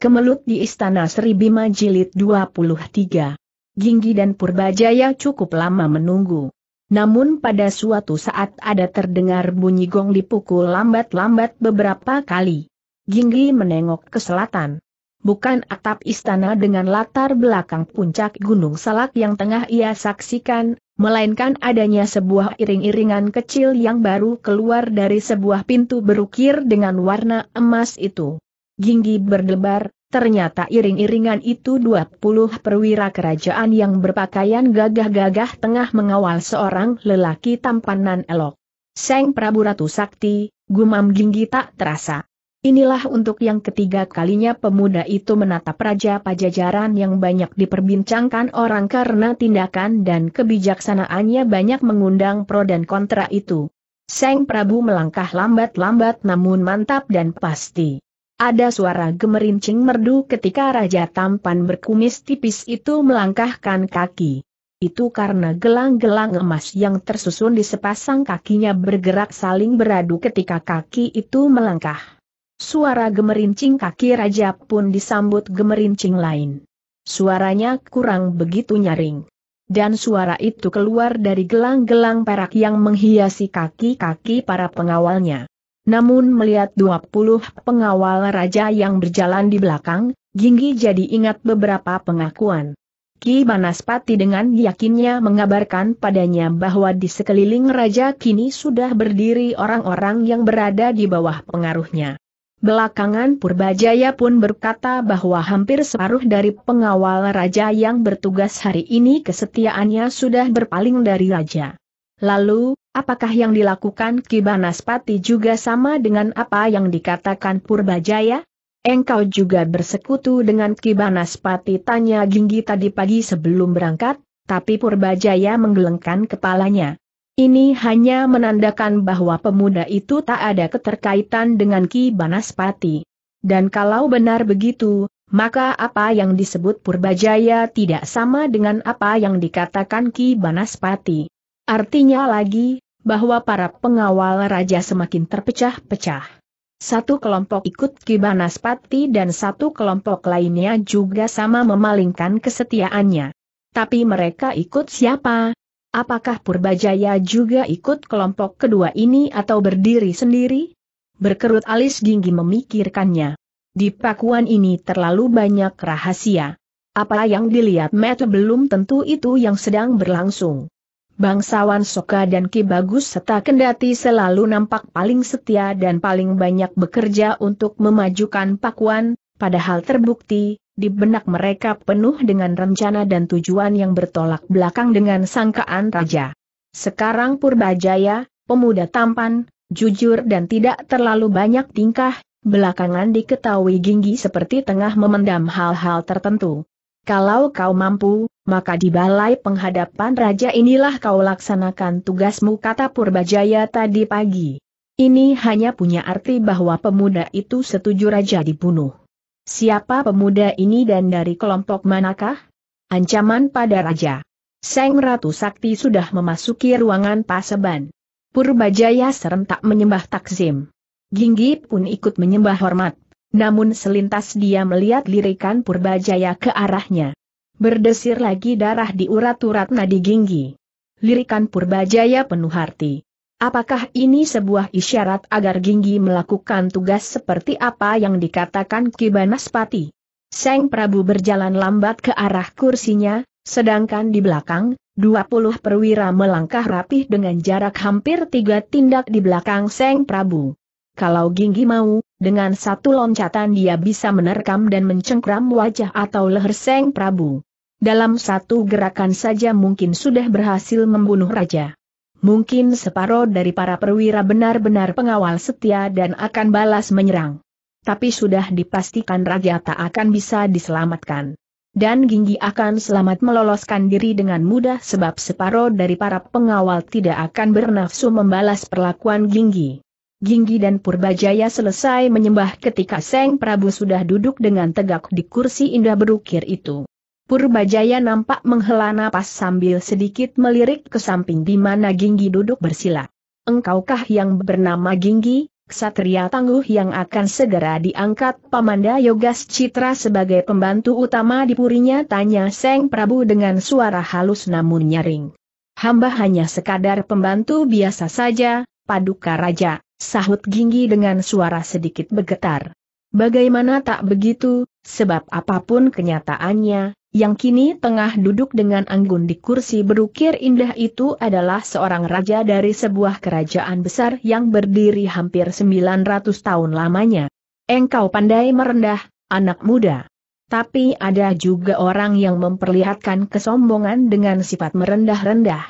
Kemelut di Istana Sri Bima Jilid 23. Ginggi dan Purbajaya cukup lama menunggu. Namun pada suatu saat ada terdengar bunyi gong dipukul lambat-lambat beberapa kali. Ginggi menengok ke selatan. Bukan atap istana dengan latar belakang puncak Gunung Salak yang tengah ia saksikan, melainkan adanya sebuah iring-iringan kecil yang baru keluar dari sebuah pintu berukir dengan warna emas itu. Ginggi berdebar, ternyata iring-iringan itu 20 perwira kerajaan yang berpakaian gagah-gagah tengah mengawal seorang lelaki tampanan elok. Seng Prabu Ratu Sakti, gumam Ginggi tak terasa. Inilah untuk yang ketiga kalinya pemuda itu menatap Raja Pajajaran yang banyak diperbincangkan orang karena tindakan dan kebijaksanaannya banyak mengundang pro dan kontra itu. Seng Prabu melangkah lambat-lambat namun mantap dan pasti. Ada suara gemerincing merdu ketika raja tampan berkumis tipis itu melangkahkan kaki. Itu karena gelang-gelang emas yang tersusun di sepasang kakinya bergerak saling beradu ketika kaki itu melangkah. Suara gemerincing kaki raja pun disambut gemerincing lain. Suaranya kurang begitu nyaring. Dan suara itu keluar dari gelang-gelang perak yang menghiasi kaki-kaki para pengawalnya. Namun melihat 20 pengawal raja yang berjalan di belakang, Jinggi jadi ingat beberapa pengakuan. Ki Banaspati dengan yakinnya mengabarkan padanya bahwa di sekeliling raja kini sudah berdiri orang-orang yang berada di bawah pengaruhnya. Belakangan Purbajaya pun berkata bahwa hampir separuh dari pengawal raja yang bertugas hari ini kesetiaannya sudah berpaling dari raja. Lalu, apakah yang dilakukan Ki Banaspati juga sama dengan apa yang dikatakan Purbajaya? Engkau juga bersekutu dengan Ki Banaspati tanya Ginggi tadi pagi sebelum berangkat, tapi Purbajaya menggelengkan kepalanya. Ini hanya menandakan bahwa pemuda itu tak ada keterkaitan dengan Ki Banaspati. Dan kalau benar begitu, maka apa yang disebut Purbajaya tidak sama dengan apa yang dikatakan Ki Banaspati. Artinya lagi, bahwa para pengawal raja semakin terpecah-pecah. Satu kelompok ikut Kibanaspati dan satu kelompok lainnya juga sama memalingkan kesetiaannya. Tapi mereka ikut siapa? Apakah Purbajaya juga ikut kelompok kedua ini atau berdiri sendiri? Berkerut alis Ginggi memikirkannya. Di Pakuan ini terlalu banyak rahasia. Apa yang dilihat Matt belum tentu itu yang sedang berlangsung bangsawan Soka dan Ki Bagus serta Kendati selalu nampak paling setia dan paling banyak bekerja untuk memajukan Pakuan, padahal terbukti, di benak mereka penuh dengan rencana dan tujuan yang bertolak belakang dengan sangkaan raja. Sekarang Purbajaya, pemuda tampan, jujur dan tidak terlalu banyak tingkah, belakangan diketahui Ginggi seperti tengah memendam hal-hal tertentu. Kalau kau mampu, maka di balai penghadapan raja inilah kau laksanakan tugasmu kata Purbajaya tadi pagi. Ini hanya punya arti bahwa pemuda itu setuju raja dibunuh. Siapa pemuda ini dan dari kelompok manakah? Ancaman pada raja. Seng Ratu Sakti sudah memasuki ruangan paseban. Purbajaya serentak menyembah takzim. Ginggi pun ikut menyembah hormat. Namun selintas dia melihat lirikan Purbajaya ke arahnya. Berdesir lagi darah di urat-urat nadi ginggi. Lirikan Purbajaya penuh arti. Apakah ini sebuah isyarat agar Ginggi melakukan tugas seperti apa yang dikatakan Kibanaspati? Seng Prabu berjalan lambat ke arah kursinya, sedangkan di belakang, 20 perwira melangkah rapih dengan jarak hampir tiga tindak di belakang Seng Prabu. Kalau Ginggi mau, dengan satu loncatan dia bisa menerkam dan mencengkram wajah atau leher Seng Prabu. Dalam satu gerakan saja mungkin sudah berhasil membunuh raja. Mungkin separoh dari para perwira benar-benar pengawal setia dan akan balas menyerang. Tapi sudah dipastikan raja tak akan bisa diselamatkan. Dan Ginggi akan selamat meloloskan diri dengan mudah sebab separoh dari para pengawal tidak akan bernafsu membalas perlakuan Ginggi. Ginggi dan Purbajaya selesai menyembah ketika Seng Prabu sudah duduk dengan tegak di kursi indah berukir itu. Purbajaya nampak menghela napas sambil sedikit melirik ke samping di mana Ginggi duduk bersila. Engkaukah yang bernama Ginggi, ksatria tangguh yang akan segera diangkat Pamanda Yogas Citra sebagai pembantu utama di purinya tanya Seng Prabu dengan suara halus namun nyaring. Hamba hanya sekadar pembantu biasa saja, paduka raja, sahut Ginggi dengan suara sedikit bergetar. Bagaimana tak begitu, sebab apapun kenyataannya, yang kini tengah duduk dengan anggun di kursi berukir indah itu adalah seorang raja dari sebuah kerajaan besar yang berdiri hampir 900 tahun lamanya. Engkau pandai merendah, anak muda. Tapi ada juga orang yang memperlihatkan kesombongan dengan sifat merendah-rendah.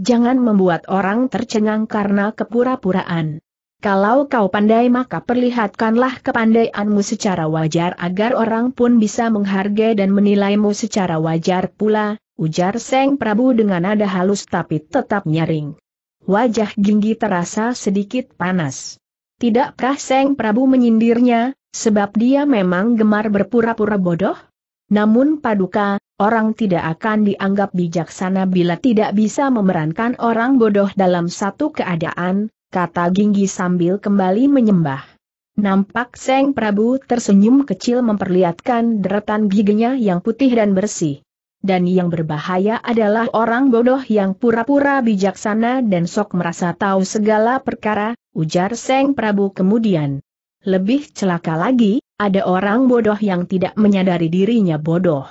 Jangan membuat orang tercengang karena kepura-puraan. Kalau kau pandai maka perlihatkanlah kepandaianmu secara wajar agar orang pun bisa menghargai dan menilaimu secara wajar pula, ujar Seng Prabu dengan nada halus tapi tetap nyaring. Wajah Ginggi terasa sedikit panas. Tidakkah Seng Prabu menyindirnya, sebab dia memang gemar berpura-pura bodoh. Namun paduka, orang tidak akan dianggap bijaksana bila tidak bisa memerankan orang bodoh dalam satu keadaan, kata Ginggi sambil kembali menyembah. Nampak Seng Prabu tersenyum kecil memperlihatkan deretan giginya yang putih dan bersih. Dan yang berbahaya adalah orang bodoh yang pura-pura bijaksana dan sok merasa tahu segala perkara, ujar Seng Prabu kemudian. Lebih celaka lagi, ada orang bodoh yang tidak menyadari dirinya bodoh.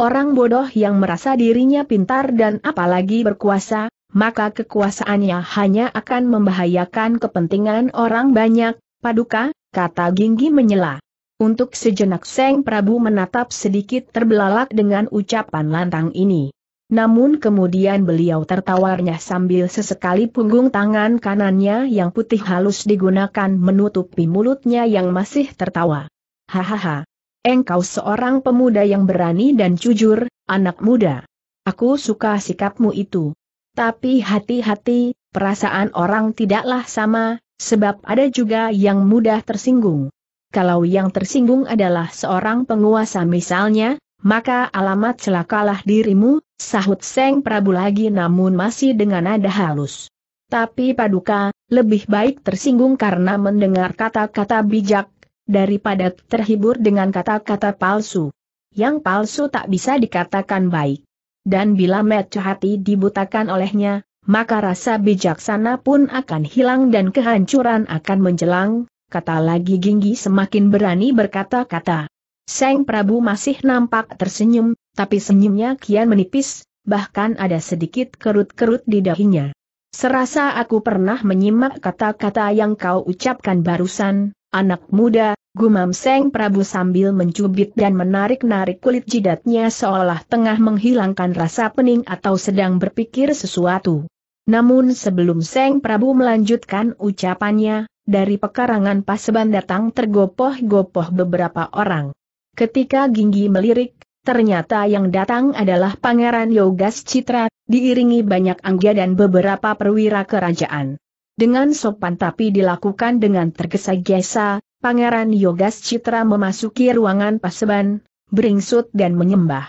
Orang bodoh yang merasa dirinya pintar dan apalagi berkuasa, maka kekuasaannya hanya akan membahayakan kepentingan orang banyak, paduka, kata Ginggi menyela. Untuk sejenak Seng Prabu menatap sedikit terbelalak dengan ucapan lantang ini. Namun kemudian beliau tertawarnya sambil sesekali punggung tangan kanannya yang putih halus digunakan menutupi mulutnya yang masih tertawa. Hahaha. Engkau seorang pemuda yang berani dan jujur, anak muda. Aku suka sikapmu itu. Tapi hati-hati, perasaan orang tidaklah sama, sebab ada juga yang mudah tersinggung. Kalau yang tersinggung adalah seorang penguasa misalnya, maka alamat celakalah dirimu, sahut Seng Prabu lagi namun masih dengan nada halus. Tapi paduka, lebih baik tersinggung karena mendengar kata-kata bijak, daripada terhibur dengan kata-kata palsu. Yang palsu tak bisa dikatakan baik dan bila mata hati dibutakan olehnya, maka rasa bijaksana pun akan hilang dan kehancuran akan menjelang, kata lagi Ginggi semakin berani berkata-kata. Seng Prabu masih nampak tersenyum, tapi senyumnya kian menipis, bahkan ada sedikit kerut-kerut di dahinya. Serasa aku pernah menyimak kata-kata yang kau ucapkan barusan, Anak muda, gumam Seng Prabu sambil mencubit dan menarik-narik kulit jidatnya seolah tengah menghilangkan rasa pening atau sedang berpikir sesuatu. Namun sebelum Seng Prabu melanjutkan ucapannya, dari pekarangan paseban datang tergopoh-gopoh beberapa orang. Ketika Ginggi melirik, ternyata yang datang adalah Pangeran Yogas Citra, diiringi banyak angga dan beberapa perwira kerajaan. Dengan sopan tapi dilakukan dengan tergesa-gesa, Pangeran Yogas Citra memasuki ruangan paseban, beringsut dan menyembah.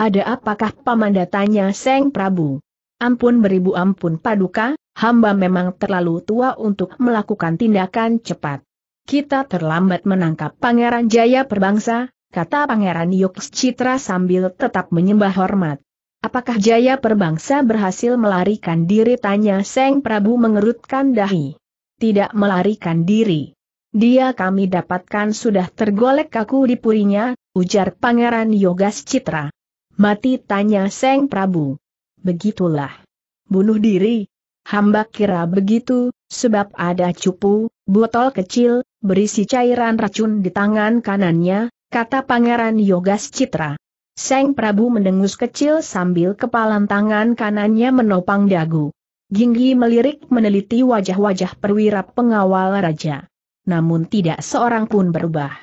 Ada apakah paman datanya, Seng Prabu? Ampun beribu ampun paduka, hamba memang terlalu tua untuk melakukan tindakan cepat. Kita terlambat menangkap Pangeran Jaya Perbangsa, kata Pangeran Yogas Citra sambil tetap menyembah hormat. Apakah Jaya Perbangsa berhasil melarikan diri? Tanya Seng Prabu mengerutkan dahi. Tidak melarikan diri. Dia kami dapatkan sudah tergolek kaku di purinya, ujar Pangeran Yogas Citra. Mati tanya Seng Prabu. Begitulah. Bunuh diri. Hamba kira begitu, sebab ada cupu, botol kecil, berisi cairan racun di tangan kanannya, kata Pangeran Yogas Citra. Seng Prabu mendengus kecil sambil kepalan tangan kanannya menopang dagu. Ginggi melirik meneliti wajah-wajah perwira pengawal raja. Namun tidak seorang pun berubah.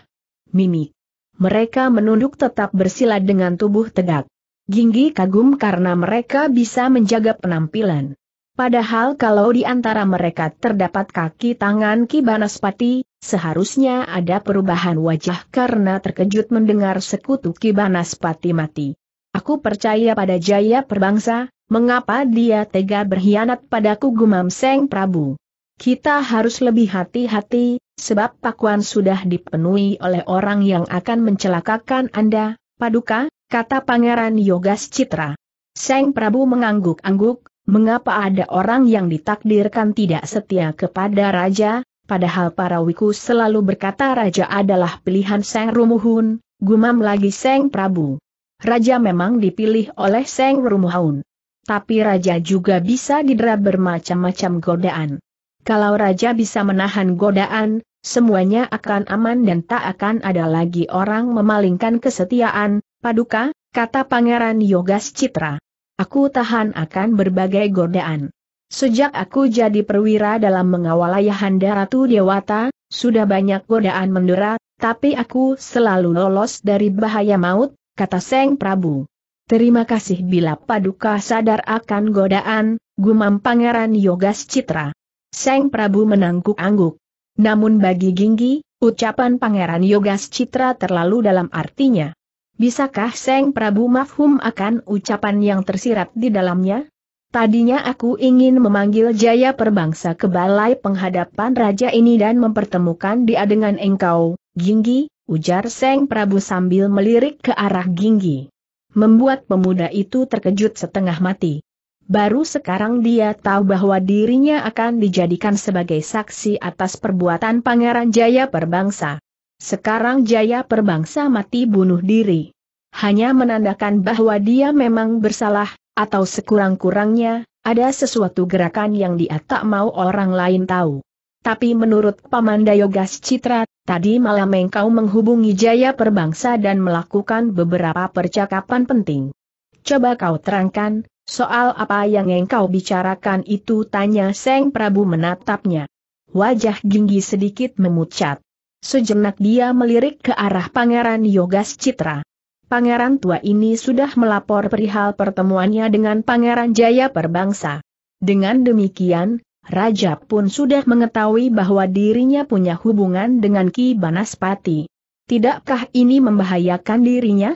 Mimik. Mereka menunduk tetap bersila dengan tubuh tegak. Ginggi kagum karena mereka bisa menjaga penampilan. Padahal kalau di antara mereka terdapat kaki tangan Kibanaspati, Seharusnya ada perubahan wajah karena terkejut mendengar sekutu Kibanas Pati mati. Aku percaya pada Jaya Perbangsa, mengapa dia tega berkhianat padaku gumam Seng Prabu. Kita harus lebih hati-hati, sebab pakuan sudah dipenuhi oleh orang yang akan mencelakakan Anda, Paduka, kata Pangeran Yogas Citra. Seng Prabu mengangguk-angguk, mengapa ada orang yang ditakdirkan tidak setia kepada Raja, Padahal para wiku selalu berkata raja adalah pilihan Seng Rumuhun, gumam lagi Seng Prabu. Raja memang dipilih oleh Seng Rumuhun. Tapi raja juga bisa didera bermacam-macam godaan. Kalau raja bisa menahan godaan, semuanya akan aman dan tak akan ada lagi orang memalingkan kesetiaan, paduka, kata Pangeran Yogas Citra. Aku tahan akan berbagai godaan. Sejak aku jadi perwira dalam mengawal Ayahanda Ratu Dewata, sudah banyak godaan mendera, tapi aku selalu lolos dari bahaya maut, kata Seng Prabu. Terima kasih bila paduka sadar akan godaan, gumam Pangeran Yogas Citra. Seng Prabu menangguk-angguk. Namun bagi Ginggi, ucapan Pangeran Yogas Citra terlalu dalam artinya. Bisakah Seng Prabu mafhum akan ucapan yang tersirat di dalamnya? Tadinya aku ingin memanggil Jaya Perbangsa ke balai penghadapan raja ini dan mempertemukan dia dengan engkau, Ginggi, ujar Seng Prabu sambil melirik ke arah Ginggi. Membuat pemuda itu terkejut setengah mati. Baru sekarang dia tahu bahwa dirinya akan dijadikan sebagai saksi atas perbuatan Pangeran Jaya Perbangsa. Sekarang Jaya Perbangsa mati bunuh diri. Hanya menandakan bahwa dia memang bersalah, atau sekurang-kurangnya, ada sesuatu gerakan yang dia tak mau orang lain tahu. Tapi menurut paman Dayogas Citra, tadi malam engkau menghubungi Jaya Perbangsa dan melakukan beberapa percakapan penting. Coba kau terangkan, soal apa yang engkau bicarakan itu tanya Seng Prabu menatapnya. Wajah Ginggi sedikit memucat. Sejenak dia melirik ke arah Pangeran Yogas Citra pangeran tua ini sudah melapor perihal pertemuannya dengan pangeran Jaya Perbangsa. Dengan demikian, Raja pun sudah mengetahui bahwa dirinya punya hubungan dengan Ki Banaspati. Tidakkah ini membahayakan dirinya?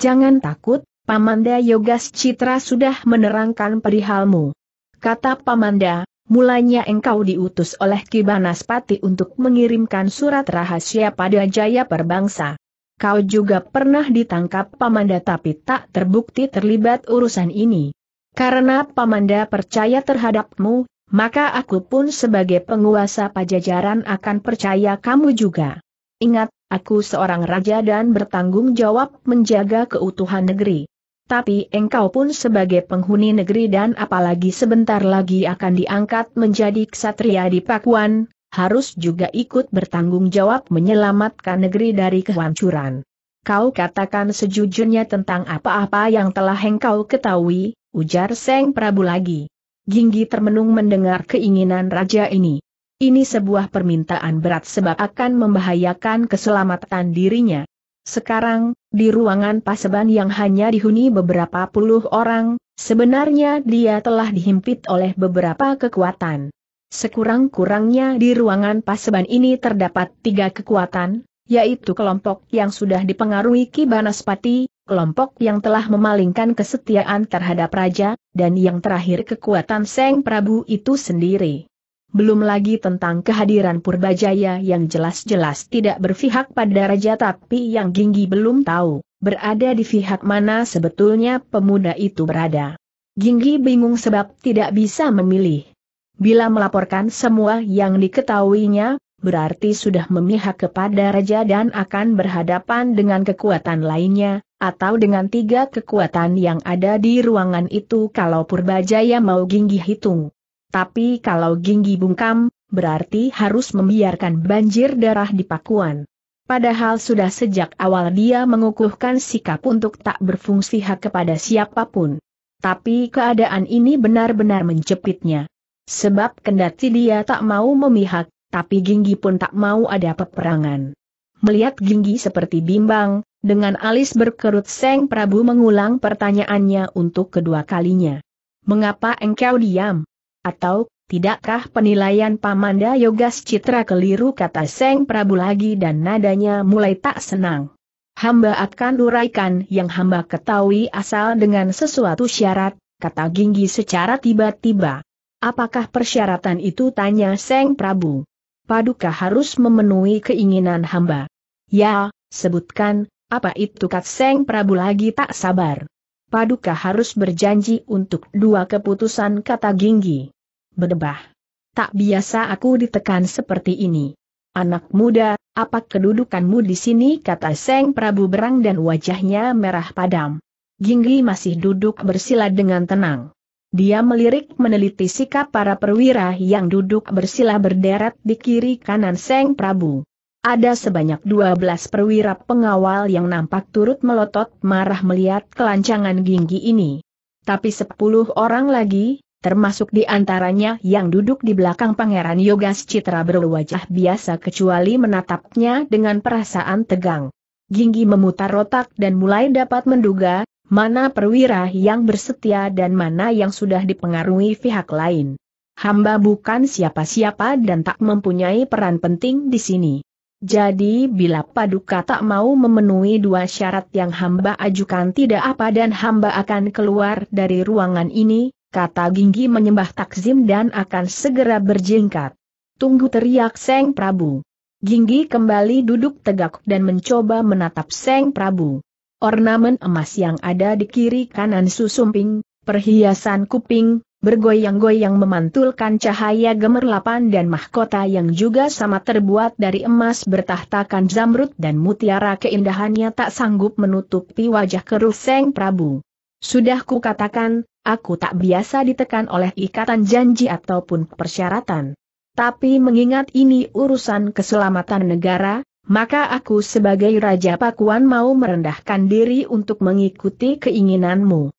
Jangan takut, Pamanda Yogas Citra sudah menerangkan perihalmu. Kata Pamanda, mulanya engkau diutus oleh Ki Banaspati untuk mengirimkan surat rahasia pada Jaya Perbangsa kau juga pernah ditangkap Pamanda tapi tak terbukti terlibat urusan ini. Karena Pamanda percaya terhadapmu, maka aku pun sebagai penguasa pajajaran akan percaya kamu juga. Ingat, aku seorang raja dan bertanggung jawab menjaga keutuhan negeri. Tapi engkau pun sebagai penghuni negeri dan apalagi sebentar lagi akan diangkat menjadi ksatria di Pakuan, harus juga ikut bertanggung jawab menyelamatkan negeri dari kehancuran. Kau katakan sejujurnya tentang apa-apa yang telah engkau ketahui, ujar Seng Prabu lagi. Ginggi termenung mendengar keinginan raja ini. Ini sebuah permintaan berat sebab akan membahayakan keselamatan dirinya. Sekarang, di ruangan paseban yang hanya dihuni beberapa puluh orang, sebenarnya dia telah dihimpit oleh beberapa kekuatan. Sekurang-kurangnya di ruangan paseban ini terdapat tiga kekuatan, yaitu kelompok yang sudah dipengaruhi Kibanaspati, kelompok yang telah memalingkan kesetiaan terhadap raja, dan yang terakhir kekuatan Seng Prabu itu sendiri. Belum lagi tentang kehadiran Purbajaya yang jelas-jelas tidak berpihak pada raja tapi yang Ginggi belum tahu, berada di pihak mana sebetulnya pemuda itu berada. Ginggi bingung sebab tidak bisa memilih. Bila melaporkan semua yang diketahuinya, berarti sudah memihak kepada raja dan akan berhadapan dengan kekuatan lainnya, atau dengan tiga kekuatan yang ada di ruangan itu kalau Purbajaya mau ginggi hitung. Tapi kalau ginggi bungkam, berarti harus membiarkan banjir darah di Pakuan. Padahal sudah sejak awal dia mengukuhkan sikap untuk tak berfungsi hak kepada siapapun. Tapi keadaan ini benar-benar menjepitnya. Sebab kendati dia tak mau memihak, tapi Ginggi pun tak mau ada peperangan. Melihat Ginggi seperti bimbang, dengan alis berkerut Seng Prabu mengulang pertanyaannya untuk kedua kalinya. Mengapa engkau diam? Atau, tidakkah penilaian Pamanda Yogas Citra keliru kata Seng Prabu lagi dan nadanya mulai tak senang. Hamba akan uraikan yang hamba ketahui asal dengan sesuatu syarat, kata Ginggi secara tiba-tiba. Apakah persyaratan itu tanya Seng Prabu? Paduka harus memenuhi keinginan hamba. Ya, sebutkan, apa itu kat Seng Prabu lagi tak sabar. Paduka harus berjanji untuk dua keputusan kata Ginggi. Berdebah. Tak biasa aku ditekan seperti ini. Anak muda, apa kedudukanmu di sini kata Seng Prabu berang dan wajahnya merah padam. Ginggi masih duduk bersila dengan tenang. Dia melirik meneliti sikap para perwira yang duduk bersila berderet di kiri kanan Seng Prabu. Ada sebanyak 12 perwira pengawal yang nampak turut melotot marah melihat kelancangan Ginggi ini. Tapi 10 orang lagi, termasuk di antaranya yang duduk di belakang Pangeran Yogas Citra berwajah biasa kecuali menatapnya dengan perasaan tegang. Ginggi memutar otak dan mulai dapat menduga, mana perwira yang bersetia dan mana yang sudah dipengaruhi pihak lain. Hamba bukan siapa-siapa dan tak mempunyai peran penting di sini. Jadi bila Paduka tak mau memenuhi dua syarat yang hamba ajukan tidak apa dan hamba akan keluar dari ruangan ini, kata Ginggi menyembah takzim dan akan segera berjingkat. Tunggu teriak Seng Prabu. Ginggi kembali duduk tegak dan mencoba menatap Seng Prabu ornamen emas yang ada di kiri kanan susumping, perhiasan kuping, bergoyang-goyang memantulkan cahaya gemerlapan dan mahkota yang juga sama terbuat dari emas bertahtakan zamrud dan mutiara keindahannya tak sanggup menutupi wajah keruh Seng Prabu. Sudah kukatakan, aku tak biasa ditekan oleh ikatan janji ataupun persyaratan. Tapi mengingat ini urusan keselamatan negara, maka aku sebagai Raja Pakuan mau merendahkan diri untuk mengikuti keinginanmu.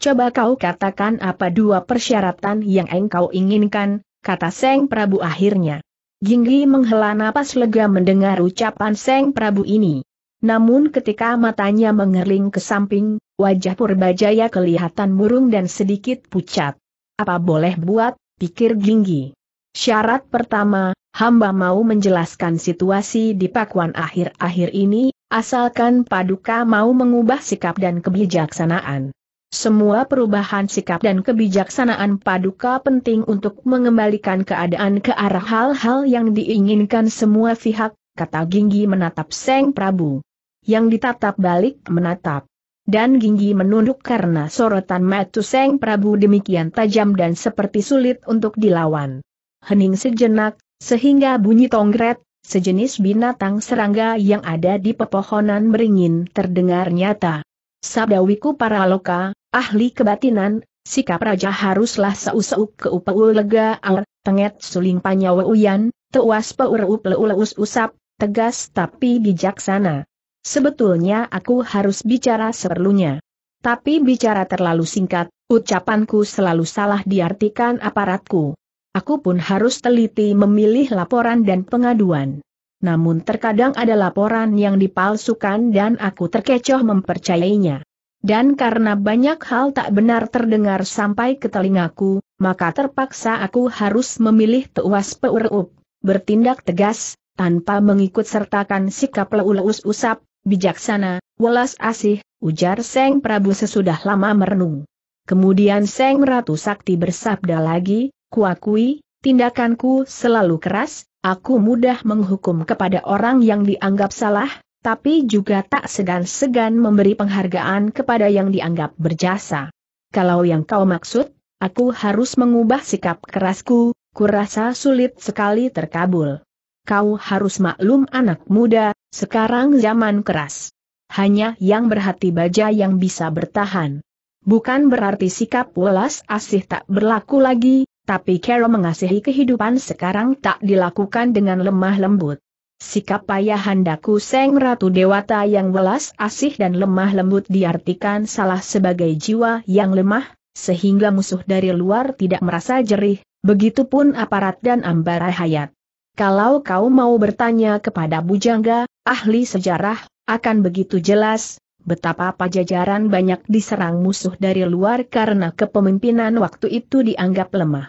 Coba kau katakan apa dua persyaratan yang engkau inginkan, kata Seng Prabu akhirnya. Ginggi menghela napas lega mendengar ucapan Seng Prabu ini. Namun ketika matanya mengerling ke samping, wajah Purbajaya kelihatan murung dan sedikit pucat. Apa boleh buat, pikir Ginggi. Syarat pertama, hamba mau menjelaskan situasi di pakuan akhir-akhir ini, asalkan Paduka mau mengubah sikap dan kebijaksanaan. Semua perubahan sikap dan kebijaksanaan Paduka penting untuk mengembalikan keadaan ke arah hal-hal yang diinginkan semua pihak, kata Ginggi menatap Seng Prabu. Yang ditatap balik menatap. Dan Ginggi menunduk karena sorotan Matu Seng Prabu demikian tajam dan seperti sulit untuk dilawan hening sejenak, sehingga bunyi tongret, sejenis binatang serangga yang ada di pepohonan beringin terdengar nyata. Sabda wiku para loka, ahli kebatinan, sikap raja haruslah ke keupau lega ar, tenget suling panyawa uyan, tuas peurup leulaus usap, tegas tapi bijaksana. Sebetulnya aku harus bicara seperlunya. Tapi bicara terlalu singkat, ucapanku selalu salah diartikan aparatku. Aku pun harus teliti memilih laporan dan pengaduan. Namun terkadang ada laporan yang dipalsukan dan aku terkecoh mempercayainya. Dan karena banyak hal tak benar terdengar sampai ke telingaku, maka terpaksa aku harus memilih tewas peurup, bertindak tegas, tanpa mengikut sertakan sikap leulus usap, bijaksana, welas asih, ujar Seng Prabu sesudah lama merenung. Kemudian Seng Ratu Sakti bersabda lagi, kuakui, tindakanku selalu keras, aku mudah menghukum kepada orang yang dianggap salah, tapi juga tak segan-segan memberi penghargaan kepada yang dianggap berjasa. Kalau yang kau maksud, aku harus mengubah sikap kerasku, kurasa sulit sekali terkabul. Kau harus maklum anak muda, sekarang zaman keras. Hanya yang berhati baja yang bisa bertahan. Bukan berarti sikap welas asih tak berlaku lagi, tapi Carol mengasihi kehidupan sekarang tak dilakukan dengan lemah lembut. Sikap payah handaku Seng Ratu Dewata yang welas asih dan lemah lembut diartikan salah sebagai jiwa yang lemah, sehingga musuh dari luar tidak merasa jerih, begitupun aparat dan ambara hayat. Kalau kau mau bertanya kepada Bujangga, ahli sejarah, akan begitu jelas, Betapa pajajaran banyak diserang musuh dari luar karena kepemimpinan waktu itu dianggap lemah.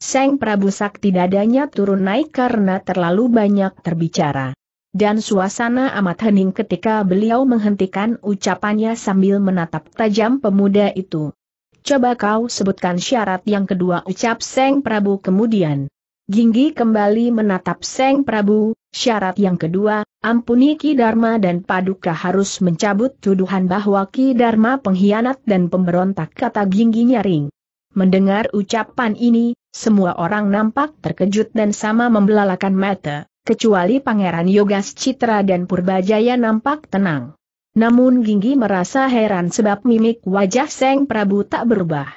Seng Prabu Sakti dadanya turun naik karena terlalu banyak terbicara. Dan suasana amat hening ketika beliau menghentikan ucapannya sambil menatap tajam pemuda itu. Coba kau sebutkan syarat yang kedua ucap Seng Prabu kemudian. Ginggi kembali menatap Seng Prabu, Syarat yang kedua, ampuni Ki Dharma dan Paduka harus mencabut tuduhan bahwa Ki Dharma pengkhianat dan pemberontak kata Ginggi Nyaring. Mendengar ucapan ini, semua orang nampak terkejut dan sama membelalakan mata, kecuali Pangeran Yogas Citra dan Purbajaya nampak tenang. Namun Ginggi merasa heran sebab mimik wajah Seng Prabu tak berubah.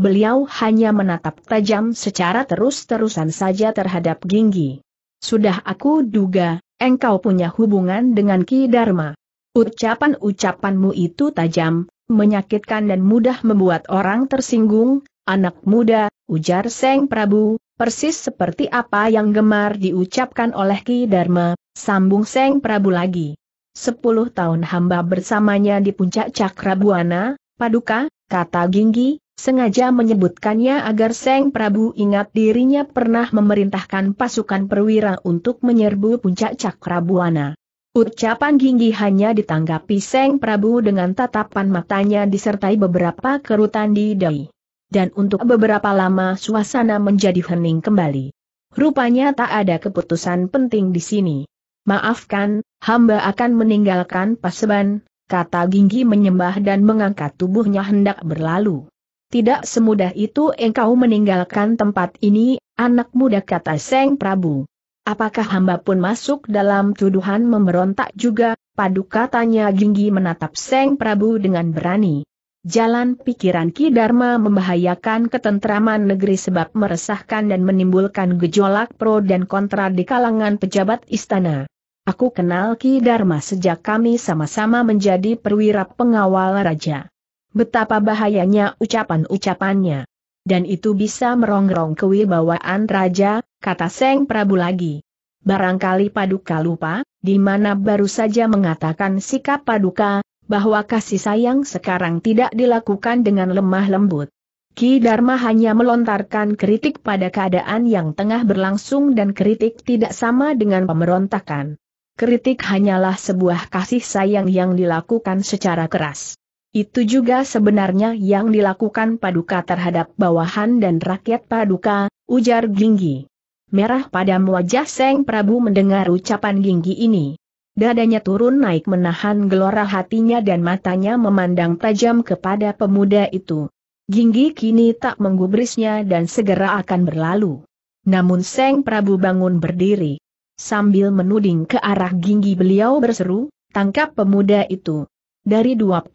Beliau hanya menatap tajam secara terus-terusan saja terhadap Ginggi. Sudah aku duga, engkau punya hubungan dengan Ki Dharma. Ucapan-ucapanmu itu tajam, menyakitkan dan mudah membuat orang tersinggung, anak muda, ujar Seng Prabu, persis seperti apa yang gemar diucapkan oleh Ki Dharma, sambung Seng Prabu lagi. Sepuluh tahun hamba bersamanya di puncak Cakrabuana, Paduka, kata Ginggi, Sengaja menyebutkannya agar Seng Prabu ingat dirinya pernah memerintahkan pasukan perwira untuk menyerbu puncak Cakrabuana. Ucapan Ginggi hanya ditanggapi Seng Prabu dengan tatapan matanya disertai beberapa kerutan di dahi. Dan untuk beberapa lama suasana menjadi hening kembali. Rupanya tak ada keputusan penting di sini. Maafkan, hamba akan meninggalkan paseban, kata Ginggi menyembah dan mengangkat tubuhnya hendak berlalu tidak semudah itu engkau meninggalkan tempat ini, anak muda kata Seng Prabu. Apakah hamba pun masuk dalam tuduhan memberontak juga, paduka tanya Ginggi menatap Seng Prabu dengan berani. Jalan pikiran Ki Dharma membahayakan ketentraman negeri sebab meresahkan dan menimbulkan gejolak pro dan kontra di kalangan pejabat istana. Aku kenal Ki Dharma sejak kami sama-sama menjadi perwira pengawal raja. Betapa bahayanya ucapan-ucapannya. Dan itu bisa merongrong kewibawaan raja, kata Seng Prabu lagi. Barangkali Paduka lupa, di mana baru saja mengatakan sikap Paduka, bahwa kasih sayang sekarang tidak dilakukan dengan lemah lembut. Ki Dharma hanya melontarkan kritik pada keadaan yang tengah berlangsung dan kritik tidak sama dengan pemberontakan. Kritik hanyalah sebuah kasih sayang yang dilakukan secara keras. Itu juga sebenarnya yang dilakukan Paduka terhadap bawahan dan rakyat Paduka, ujar Ginggi. Merah pada wajah Seng Prabu mendengar ucapan Ginggi ini. Dadanya turun naik menahan gelora hatinya dan matanya memandang tajam kepada pemuda itu. Ginggi kini tak menggubrisnya dan segera akan berlalu. Namun Seng Prabu bangun berdiri. Sambil menuding ke arah Ginggi beliau berseru, tangkap pemuda itu. Dari 20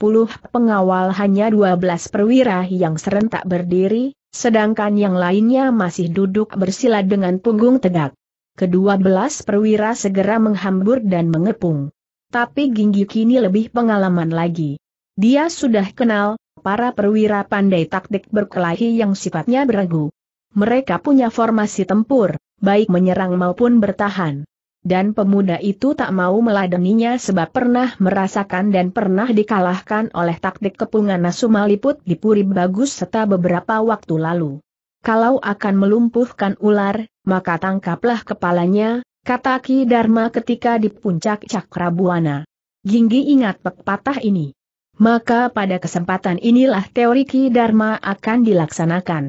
pengawal hanya 12 perwira yang serentak berdiri, sedangkan yang lainnya masih duduk bersila dengan punggung tegak. Kedua belas perwira segera menghambur dan mengepung. Tapi Ginggi kini lebih pengalaman lagi. Dia sudah kenal, para perwira pandai taktik berkelahi yang sifatnya beragu. Mereka punya formasi tempur, baik menyerang maupun bertahan dan pemuda itu tak mau meladeninya sebab pernah merasakan dan pernah dikalahkan oleh taktik kepungan nasumaliput di Puri Bagus serta beberapa waktu lalu. Kalau akan melumpuhkan ular, maka tangkaplah kepalanya, kata Ki Dharma ketika di puncak Cakrabuana. Ginggi ingat pepatah ini. Maka pada kesempatan inilah teori Ki Dharma akan dilaksanakan.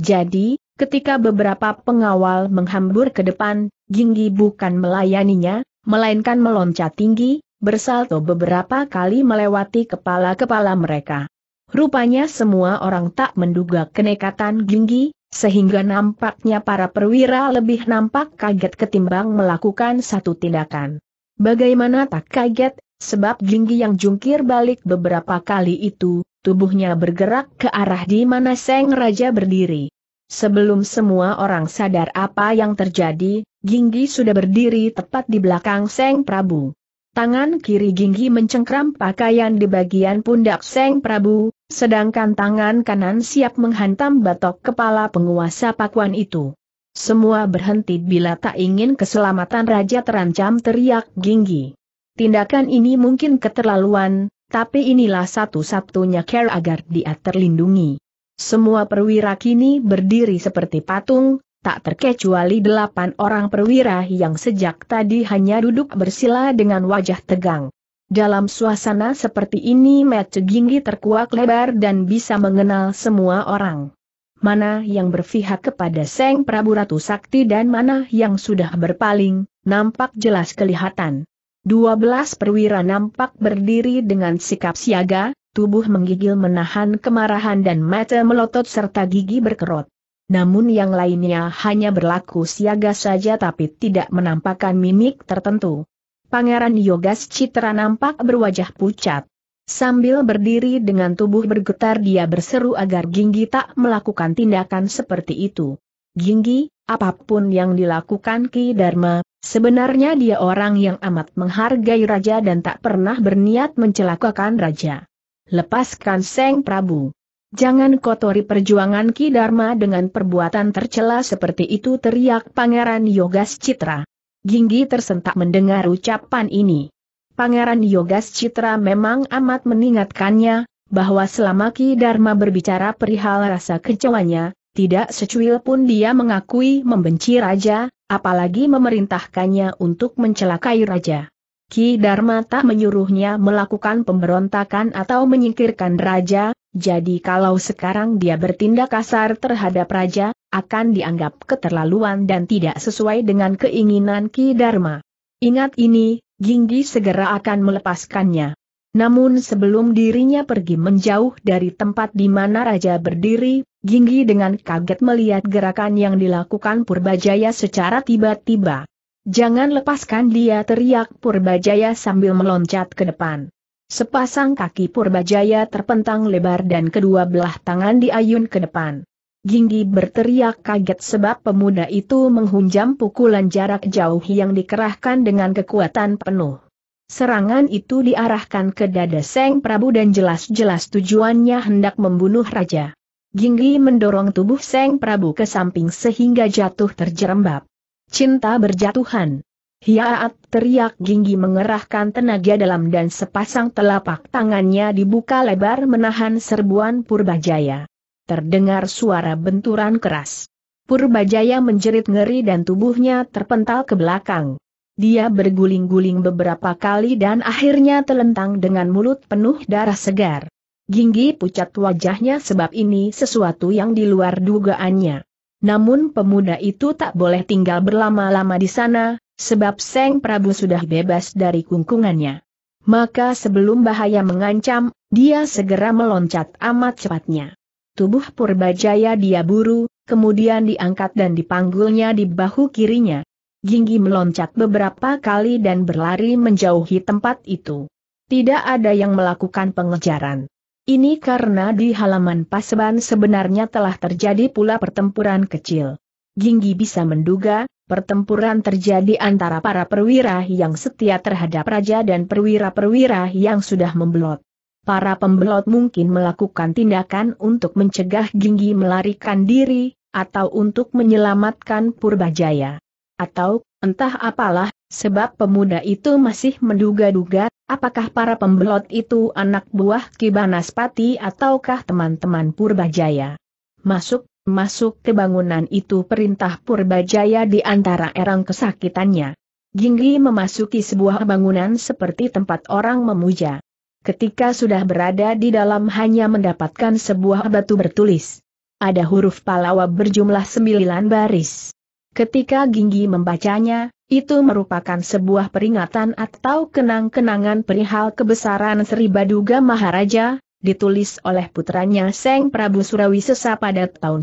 Jadi, ketika beberapa pengawal menghambur ke depan, Ginggi bukan melayaninya, melainkan meloncat tinggi, bersalto beberapa kali melewati kepala-kepala mereka. Rupanya semua orang tak menduga kenekatan Ginggi, sehingga nampaknya para perwira lebih nampak kaget ketimbang melakukan satu tindakan. Bagaimana tak kaget, sebab Ginggi yang jungkir balik beberapa kali itu, tubuhnya bergerak ke arah di mana Seng Raja berdiri. Sebelum semua orang sadar apa yang terjadi, Ginggi sudah berdiri tepat di belakang Seng Prabu. Tangan kiri Ginggi mencengkram pakaian di bagian pundak Seng Prabu, sedangkan tangan kanan siap menghantam batok kepala penguasa pakuan itu. Semua berhenti bila tak ingin keselamatan raja terancam teriak Ginggi. Tindakan ini mungkin keterlaluan, tapi inilah satu-satunya care agar dia terlindungi. Semua perwira kini berdiri seperti patung, tak terkecuali delapan orang perwira yang sejak tadi hanya duduk bersila dengan wajah tegang. Dalam suasana seperti ini Matthew Ginggi terkuak lebar dan bisa mengenal semua orang. Mana yang berpihak kepada Seng Prabu Ratu Sakti dan mana yang sudah berpaling, nampak jelas kelihatan. Dua belas perwira nampak berdiri dengan sikap siaga, tubuh menggigil menahan kemarahan dan mata melotot serta gigi berkerut. Namun yang lainnya hanya berlaku siaga saja tapi tidak menampakkan mimik tertentu. Pangeran Yogas Citra nampak berwajah pucat. Sambil berdiri dengan tubuh bergetar dia berseru agar Ginggi tak melakukan tindakan seperti itu. Ginggi, apapun yang dilakukan Ki Dharma, sebenarnya dia orang yang amat menghargai raja dan tak pernah berniat mencelakakan raja. Lepaskan Seng Prabu. Jangan kotori perjuangan Ki Dharma dengan perbuatan tercela seperti itu teriak Pangeran Yogas Citra. Ginggi tersentak mendengar ucapan ini. Pangeran Yogas Citra memang amat mengingatkannya, bahwa selama Ki Dharma berbicara perihal rasa kecewanya, tidak secuil pun dia mengakui membenci raja, apalagi memerintahkannya untuk mencelakai raja. Ki Dharma tak menyuruhnya melakukan pemberontakan atau menyingkirkan raja, jadi kalau sekarang dia bertindak kasar terhadap raja, akan dianggap keterlaluan dan tidak sesuai dengan keinginan Ki Dharma. Ingat ini, Ginggi segera akan melepaskannya. Namun sebelum dirinya pergi menjauh dari tempat di mana raja berdiri, Ginggi dengan kaget melihat gerakan yang dilakukan Purbajaya secara tiba-tiba. Jangan lepaskan dia teriak Purbajaya sambil meloncat ke depan. Sepasang kaki Purbajaya terpentang lebar dan kedua belah tangan diayun ke depan. Ginggi berteriak kaget sebab pemuda itu menghunjam pukulan jarak jauh yang dikerahkan dengan kekuatan penuh. Serangan itu diarahkan ke dada Seng Prabu dan jelas-jelas tujuannya hendak membunuh Raja. Ginggi mendorong tubuh Seng Prabu ke samping sehingga jatuh terjerembab. Cinta berjatuhan. Hiaat teriak Ginggi mengerahkan tenaga dalam dan sepasang telapak tangannya dibuka lebar menahan serbuan Purbajaya. Terdengar suara benturan keras. Purbajaya menjerit ngeri dan tubuhnya terpental ke belakang. Dia berguling-guling beberapa kali dan akhirnya telentang dengan mulut penuh darah segar. Ginggi pucat wajahnya sebab ini sesuatu yang di luar dugaannya. Namun pemuda itu tak boleh tinggal berlama-lama di sana, sebab Seng Prabu sudah bebas dari kungkungannya. Maka sebelum bahaya mengancam, dia segera meloncat amat cepatnya. Tubuh Purbajaya dia buru, kemudian diangkat dan dipanggulnya di bahu kirinya. Ginggi meloncat beberapa kali dan berlari menjauhi tempat itu. Tidak ada yang melakukan pengejaran. Ini karena di halaman Paseban sebenarnya telah terjadi pula pertempuran kecil. Ginggi bisa menduga, pertempuran terjadi antara para perwira yang setia terhadap raja dan perwira-perwira yang sudah membelot. Para pembelot mungkin melakukan tindakan untuk mencegah Ginggi melarikan diri, atau untuk menyelamatkan Purbajaya. Atau, entah apalah, sebab pemuda itu masih menduga-duga, Apakah para pembelot itu anak buah Kibanaspati ataukah teman-teman Purbajaya? Masuk, masuk ke bangunan itu perintah Purbajaya di antara erang kesakitannya. Jingli memasuki sebuah bangunan seperti tempat orang memuja. Ketika sudah berada di dalam hanya mendapatkan sebuah batu bertulis. Ada huruf Palawa berjumlah sembilan baris. Ketika Ginggi membacanya, itu merupakan sebuah peringatan atau kenang-kenangan perihal kebesaran Sri Baduga Maharaja, ditulis oleh putranya Seng Prabu Surawi Surawisesa pada tahun 1533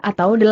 atau 18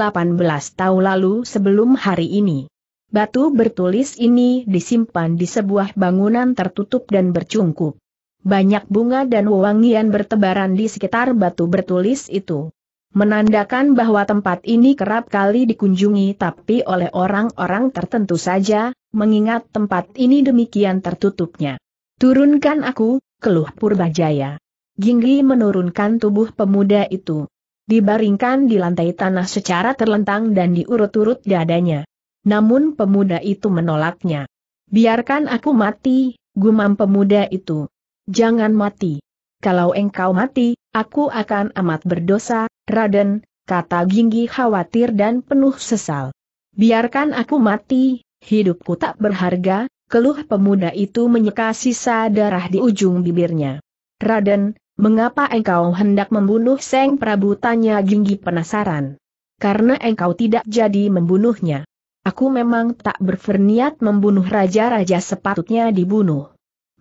tahun lalu sebelum hari ini. Batu bertulis ini disimpan di sebuah bangunan tertutup dan bercungkup. Banyak bunga dan wewangian bertebaran di sekitar batu bertulis itu menandakan bahwa tempat ini kerap kali dikunjungi tapi oleh orang-orang tertentu saja, mengingat tempat ini demikian tertutupnya. Turunkan aku, keluh Purbajaya. Ginggi menurunkan tubuh pemuda itu. Dibaringkan di lantai tanah secara terlentang dan diurut-urut dadanya. Namun pemuda itu menolaknya. Biarkan aku mati, gumam pemuda itu. Jangan mati. Kalau engkau mati, aku akan amat berdosa, Raden, kata Ginggi khawatir dan penuh sesal. Biarkan aku mati, hidupku tak berharga, keluh pemuda itu menyeka sisa darah di ujung bibirnya. Raden, mengapa engkau hendak membunuh Seng Prabu? Tanya Ginggi penasaran. Karena engkau tidak jadi membunuhnya. Aku memang tak berferniat membunuh raja-raja sepatutnya dibunuh.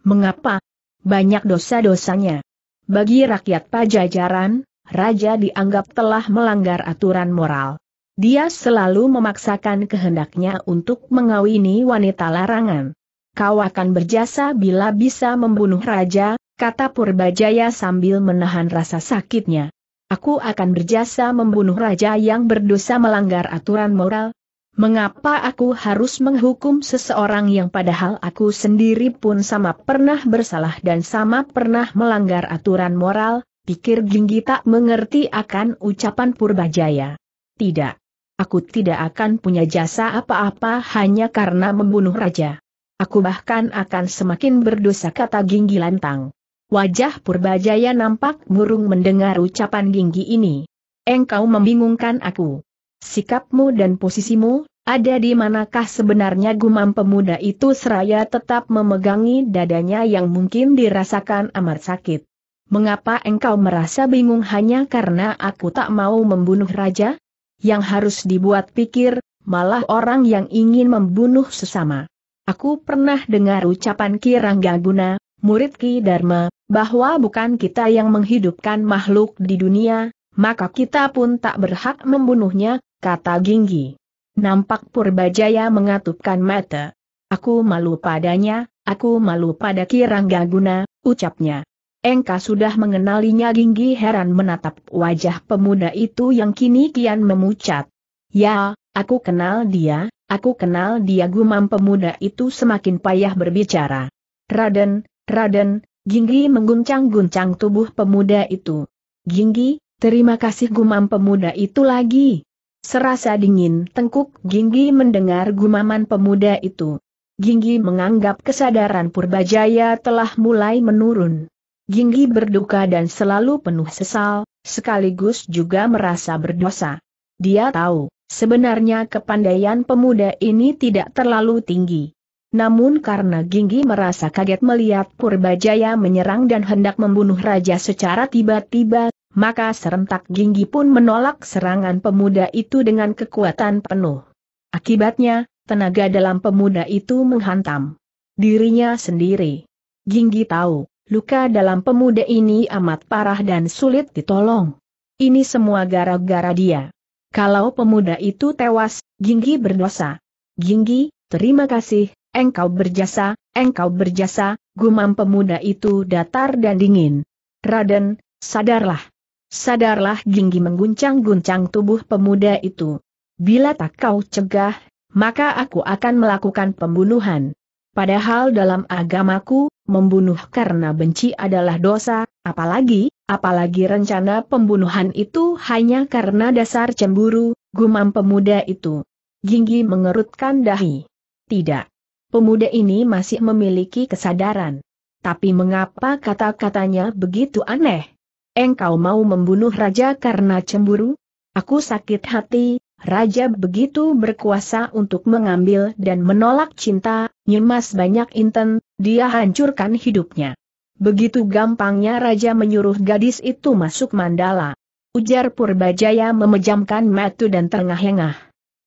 Mengapa? Banyak dosa-dosanya. Bagi rakyat pajajaran, Raja dianggap telah melanggar aturan moral. Dia selalu memaksakan kehendaknya untuk mengawini wanita larangan. Kau akan berjasa bila bisa membunuh raja, kata Purbajaya sambil menahan rasa sakitnya. Aku akan berjasa membunuh raja yang berdosa melanggar aturan moral. Mengapa aku harus menghukum seseorang yang padahal aku sendiri pun sama pernah bersalah dan sama pernah melanggar aturan moral? pikir Ginggi tak mengerti akan ucapan Purbajaya. Tidak. Aku tidak akan punya jasa apa-apa hanya karena membunuh raja. Aku bahkan akan semakin berdosa kata Ginggi lantang. Wajah Purbajaya nampak murung mendengar ucapan Ginggi ini. Engkau membingungkan aku. Sikapmu dan posisimu, ada di manakah sebenarnya gumam pemuda itu seraya tetap memegangi dadanya yang mungkin dirasakan amat sakit. Mengapa engkau merasa bingung hanya karena aku tak mau membunuh raja? Yang harus dibuat pikir, malah orang yang ingin membunuh sesama. Aku pernah dengar ucapan Ki Ranggaguna, murid Ki Dharma, bahwa bukan kita yang menghidupkan makhluk di dunia, maka kita pun tak berhak membunuhnya, kata Ginggi. Nampak Purbajaya mengatupkan mata. Aku malu padanya, aku malu pada Ki Ranggaguna, ucapnya. Engka sudah mengenalinya Ginggi heran menatap wajah pemuda itu yang kini kian memucat. Ya, aku kenal dia, aku kenal dia gumam pemuda itu semakin payah berbicara. Raden, Raden, Ginggi mengguncang-guncang tubuh pemuda itu. Ginggi, terima kasih gumam pemuda itu lagi. Serasa dingin tengkuk Ginggi mendengar gumaman pemuda itu. Ginggi menganggap kesadaran Purbajaya telah mulai menurun. Ginggi berduka dan selalu penuh sesal, sekaligus juga merasa berdosa. Dia tahu, sebenarnya kepandaian pemuda ini tidak terlalu tinggi. Namun karena Ginggi merasa kaget melihat Purbajaya menyerang dan hendak membunuh raja secara tiba-tiba, maka serentak Ginggi pun menolak serangan pemuda itu dengan kekuatan penuh. Akibatnya, tenaga dalam pemuda itu menghantam dirinya sendiri. Ginggi tahu, luka dalam pemuda ini amat parah dan sulit ditolong. Ini semua gara-gara dia. Kalau pemuda itu tewas, Ginggi berdosa. Ginggi, terima kasih, engkau berjasa, engkau berjasa, gumam pemuda itu datar dan dingin. Raden, sadarlah. Sadarlah Ginggi mengguncang-guncang tubuh pemuda itu. Bila tak kau cegah, maka aku akan melakukan pembunuhan. Padahal dalam agamaku, membunuh karena benci adalah dosa, apalagi, apalagi rencana pembunuhan itu hanya karena dasar cemburu, gumam pemuda itu. Ginggi mengerutkan dahi. Tidak. Pemuda ini masih memiliki kesadaran. Tapi mengapa kata-katanya begitu aneh? Engkau mau membunuh raja karena cemburu? Aku sakit hati, Raja begitu berkuasa untuk mengambil dan menolak cinta, nyemas banyak inten, dia hancurkan hidupnya. Begitu gampangnya Raja menyuruh gadis itu masuk mandala. Ujar Purbajaya memejamkan mata dan tengah engah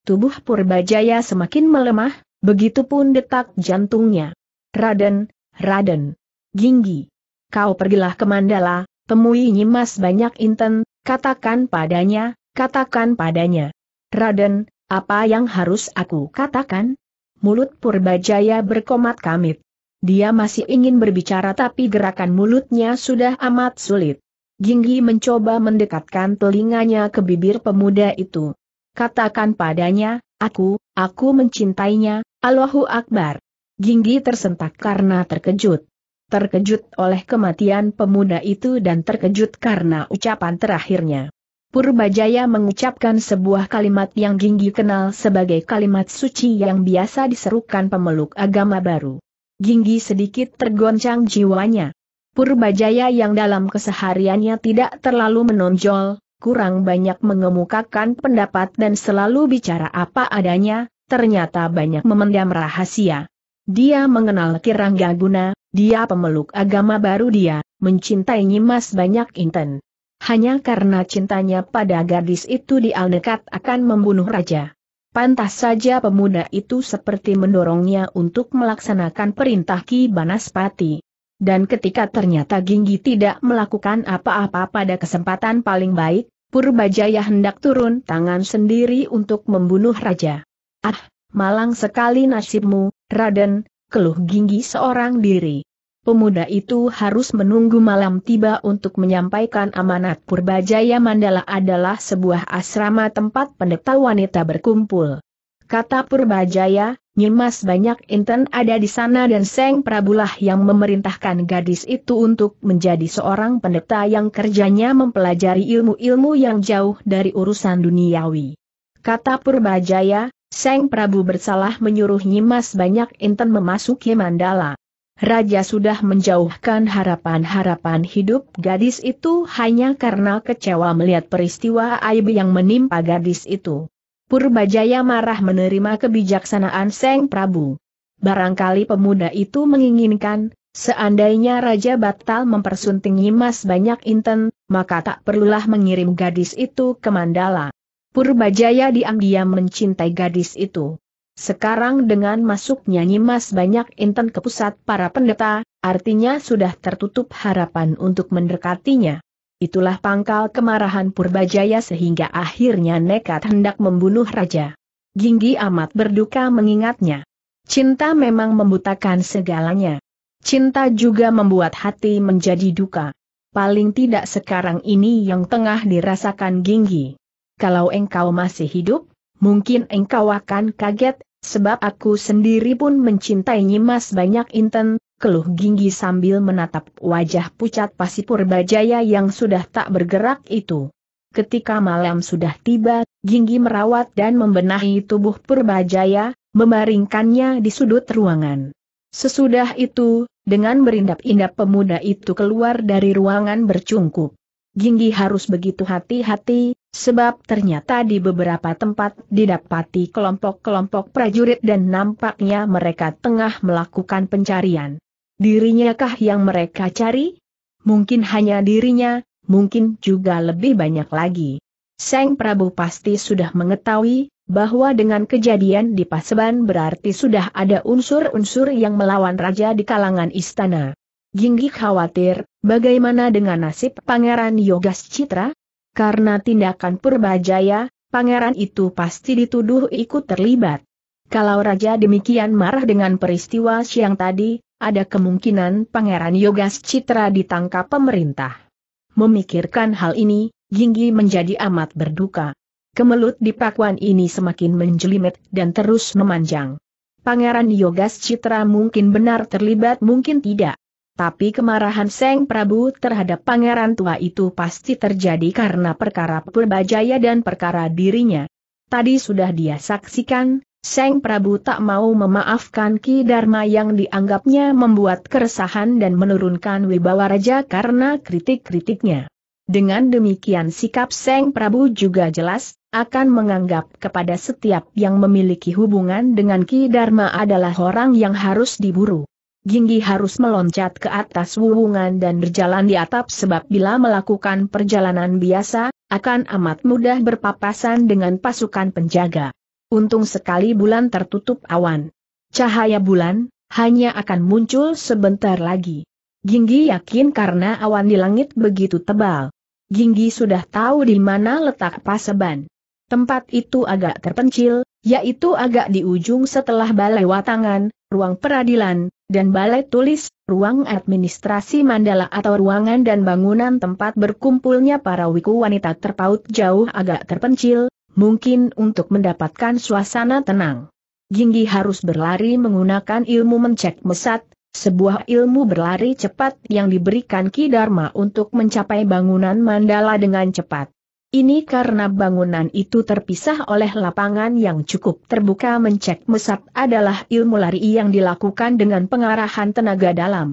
Tubuh Purbajaya semakin melemah, begitupun detak jantungnya. Raden, Raden. Ginggi. Kau pergilah ke mandala, temui nyimas banyak inten, katakan padanya, katakan padanya. Raden, apa yang harus aku katakan? Mulut Purbajaya berkomat kamit. Dia masih ingin berbicara tapi gerakan mulutnya sudah amat sulit. Ginggi mencoba mendekatkan telinganya ke bibir pemuda itu. Katakan padanya, aku, aku mencintainya, Allahu Akbar. Ginggi tersentak karena terkejut. Terkejut oleh kematian pemuda itu dan terkejut karena ucapan terakhirnya. Purbajaya mengucapkan sebuah kalimat yang Ginggi kenal sebagai kalimat suci yang biasa diserukan pemeluk agama baru. Ginggi sedikit tergoncang jiwanya. Purbajaya yang dalam kesehariannya tidak terlalu menonjol, kurang banyak mengemukakan pendapat dan selalu bicara apa adanya, ternyata banyak memendam rahasia. Dia mengenal Kirangga Guna, dia pemeluk agama baru dia, mencintai Nyimas banyak Inten hanya karena cintanya pada gadis itu di dekat akan membunuh raja. Pantas saja pemuda itu seperti mendorongnya untuk melaksanakan perintah Ki Banaspati. Dan ketika ternyata Ginggi tidak melakukan apa-apa pada kesempatan paling baik, Purbajaya hendak turun tangan sendiri untuk membunuh raja. Ah, malang sekali nasibmu, Raden, keluh Ginggi seorang diri. Pemuda itu harus menunggu malam tiba untuk menyampaikan amanat Purbajaya Mandala adalah sebuah asrama tempat pendeta wanita berkumpul. Kata Purbajaya, Nyimas banyak inten ada di sana dan Seng Prabulah yang memerintahkan gadis itu untuk menjadi seorang pendeta yang kerjanya mempelajari ilmu-ilmu yang jauh dari urusan duniawi. Kata Purbajaya, Seng Prabu bersalah menyuruh Nyimas banyak inten memasuki Mandala. Raja sudah menjauhkan harapan-harapan hidup gadis itu hanya karena kecewa melihat peristiwa aib yang menimpa gadis itu. Purbajaya marah menerima kebijaksanaan Seng Prabu. Barangkali pemuda itu menginginkan, seandainya Raja batal mempersunting mas banyak inten, maka tak perlulah mengirim gadis itu ke Mandala. Purbajaya diam-diam mencintai gadis itu. Sekarang dengan masuknya Nyimas banyak intan ke pusat para pendeta, artinya sudah tertutup harapan untuk mendekatinya. Itulah pangkal kemarahan Purbajaya sehingga akhirnya nekat hendak membunuh raja. Ginggi amat berduka mengingatnya. Cinta memang membutakan segalanya. Cinta juga membuat hati menjadi duka. Paling tidak sekarang ini yang tengah dirasakan Ginggi. Kalau engkau masih hidup, mungkin engkau akan kaget, sebab aku sendiri pun mencintai Nyimas banyak inten, keluh Ginggi sambil menatap wajah pucat Pasipur Bajaya yang sudah tak bergerak itu. Ketika malam sudah tiba, Ginggi merawat dan membenahi tubuh Purbajaya, memaringkannya di sudut ruangan. Sesudah itu, dengan berindap-indap pemuda itu keluar dari ruangan bercungkup. Ginggi harus begitu hati-hati, sebab ternyata di beberapa tempat didapati kelompok-kelompok prajurit dan nampaknya mereka tengah melakukan pencarian. Dirinya kah yang mereka cari? Mungkin hanya dirinya, mungkin juga lebih banyak lagi. Seng Prabu pasti sudah mengetahui bahwa dengan kejadian di Paseban berarti sudah ada unsur-unsur yang melawan raja di kalangan istana. Ginggi khawatir, bagaimana dengan nasib Pangeran Yogas Citra? Karena tindakan Purbajaya, pangeran itu pasti dituduh ikut terlibat. Kalau raja demikian marah dengan peristiwa siang tadi, ada kemungkinan pangeran Yogas Citra ditangkap pemerintah. Memikirkan hal ini, Ginggi menjadi amat berduka. Kemelut di pakuan ini semakin menjelimet dan terus memanjang. Pangeran Yogas Citra mungkin benar terlibat mungkin tidak. Tapi kemarahan Seng Prabu terhadap pangeran tua itu pasti terjadi karena perkara Purbajaya dan perkara dirinya. Tadi sudah dia saksikan, Seng Prabu tak mau memaafkan Ki Dharma yang dianggapnya membuat keresahan dan menurunkan wibawa raja karena kritik-kritiknya. Dengan demikian sikap Seng Prabu juga jelas, akan menganggap kepada setiap yang memiliki hubungan dengan Ki Dharma adalah orang yang harus diburu. Ginggi harus meloncat ke atas wuwungan dan berjalan di atap sebab bila melakukan perjalanan biasa, akan amat mudah berpapasan dengan pasukan penjaga. Untung sekali bulan tertutup awan. Cahaya bulan, hanya akan muncul sebentar lagi. Ginggi yakin karena awan di langit begitu tebal. Ginggi sudah tahu di mana letak paseban. Tempat itu agak terpencil, yaitu agak di ujung setelah balai watangan, ruang peradilan, dan balai tulis, ruang administrasi mandala atau ruangan dan bangunan tempat berkumpulnya para wiku wanita terpaut jauh agak terpencil, mungkin untuk mendapatkan suasana tenang. Ginggi harus berlari menggunakan ilmu mencek mesat, sebuah ilmu berlari cepat yang diberikan Ki Dharma untuk mencapai bangunan mandala dengan cepat. Ini karena bangunan itu terpisah oleh lapangan yang cukup terbuka mencek mesat adalah ilmu lari yang dilakukan dengan pengarahan tenaga dalam.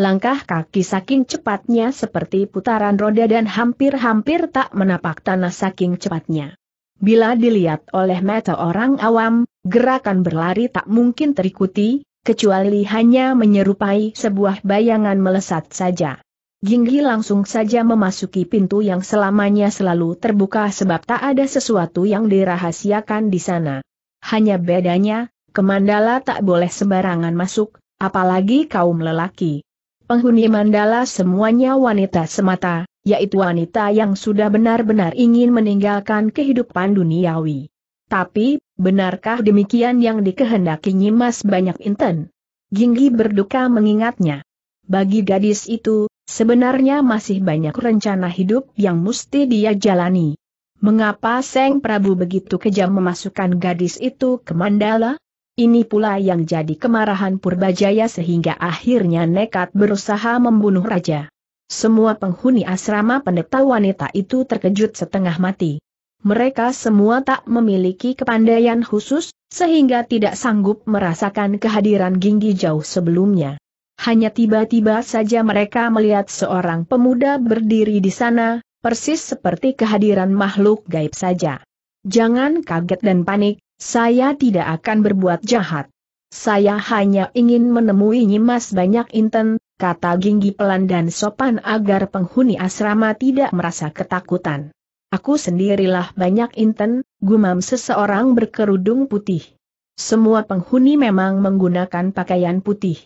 Langkah kaki saking cepatnya seperti putaran roda dan hampir-hampir tak menapak tanah saking cepatnya. Bila dilihat oleh mata orang awam, gerakan berlari tak mungkin terikuti, kecuali hanya menyerupai sebuah bayangan melesat saja. Jinggi langsung saja memasuki pintu yang selamanya selalu terbuka sebab tak ada sesuatu yang dirahasiakan di sana. Hanya bedanya, kemandala tak boleh sembarangan masuk, apalagi kaum lelaki. Penghuni mandala semuanya wanita semata, yaitu wanita yang sudah benar-benar ingin meninggalkan kehidupan duniawi. Tapi, benarkah demikian yang dikehendaki Nyimas banyak inten? Jinggi berduka mengingatnya. Bagi gadis itu, Sebenarnya masih banyak rencana hidup yang mesti dia jalani. Mengapa Seng Prabu begitu kejam memasukkan gadis itu ke Mandala? Ini pula yang jadi kemarahan Purbajaya sehingga akhirnya nekat berusaha membunuh raja. Semua penghuni asrama pendeta wanita itu terkejut setengah mati. Mereka semua tak memiliki kepandaian khusus, sehingga tidak sanggup merasakan kehadiran Ginggi jauh sebelumnya. Hanya tiba-tiba saja mereka melihat seorang pemuda berdiri di sana, persis seperti kehadiran makhluk gaib saja. Jangan kaget dan panik, saya tidak akan berbuat jahat. Saya hanya ingin menemui Nyimas Banyak Inten, kata Ginggi pelan dan sopan agar penghuni asrama tidak merasa ketakutan. Aku sendirilah Banyak Inten, gumam seseorang berkerudung putih. Semua penghuni memang menggunakan pakaian putih.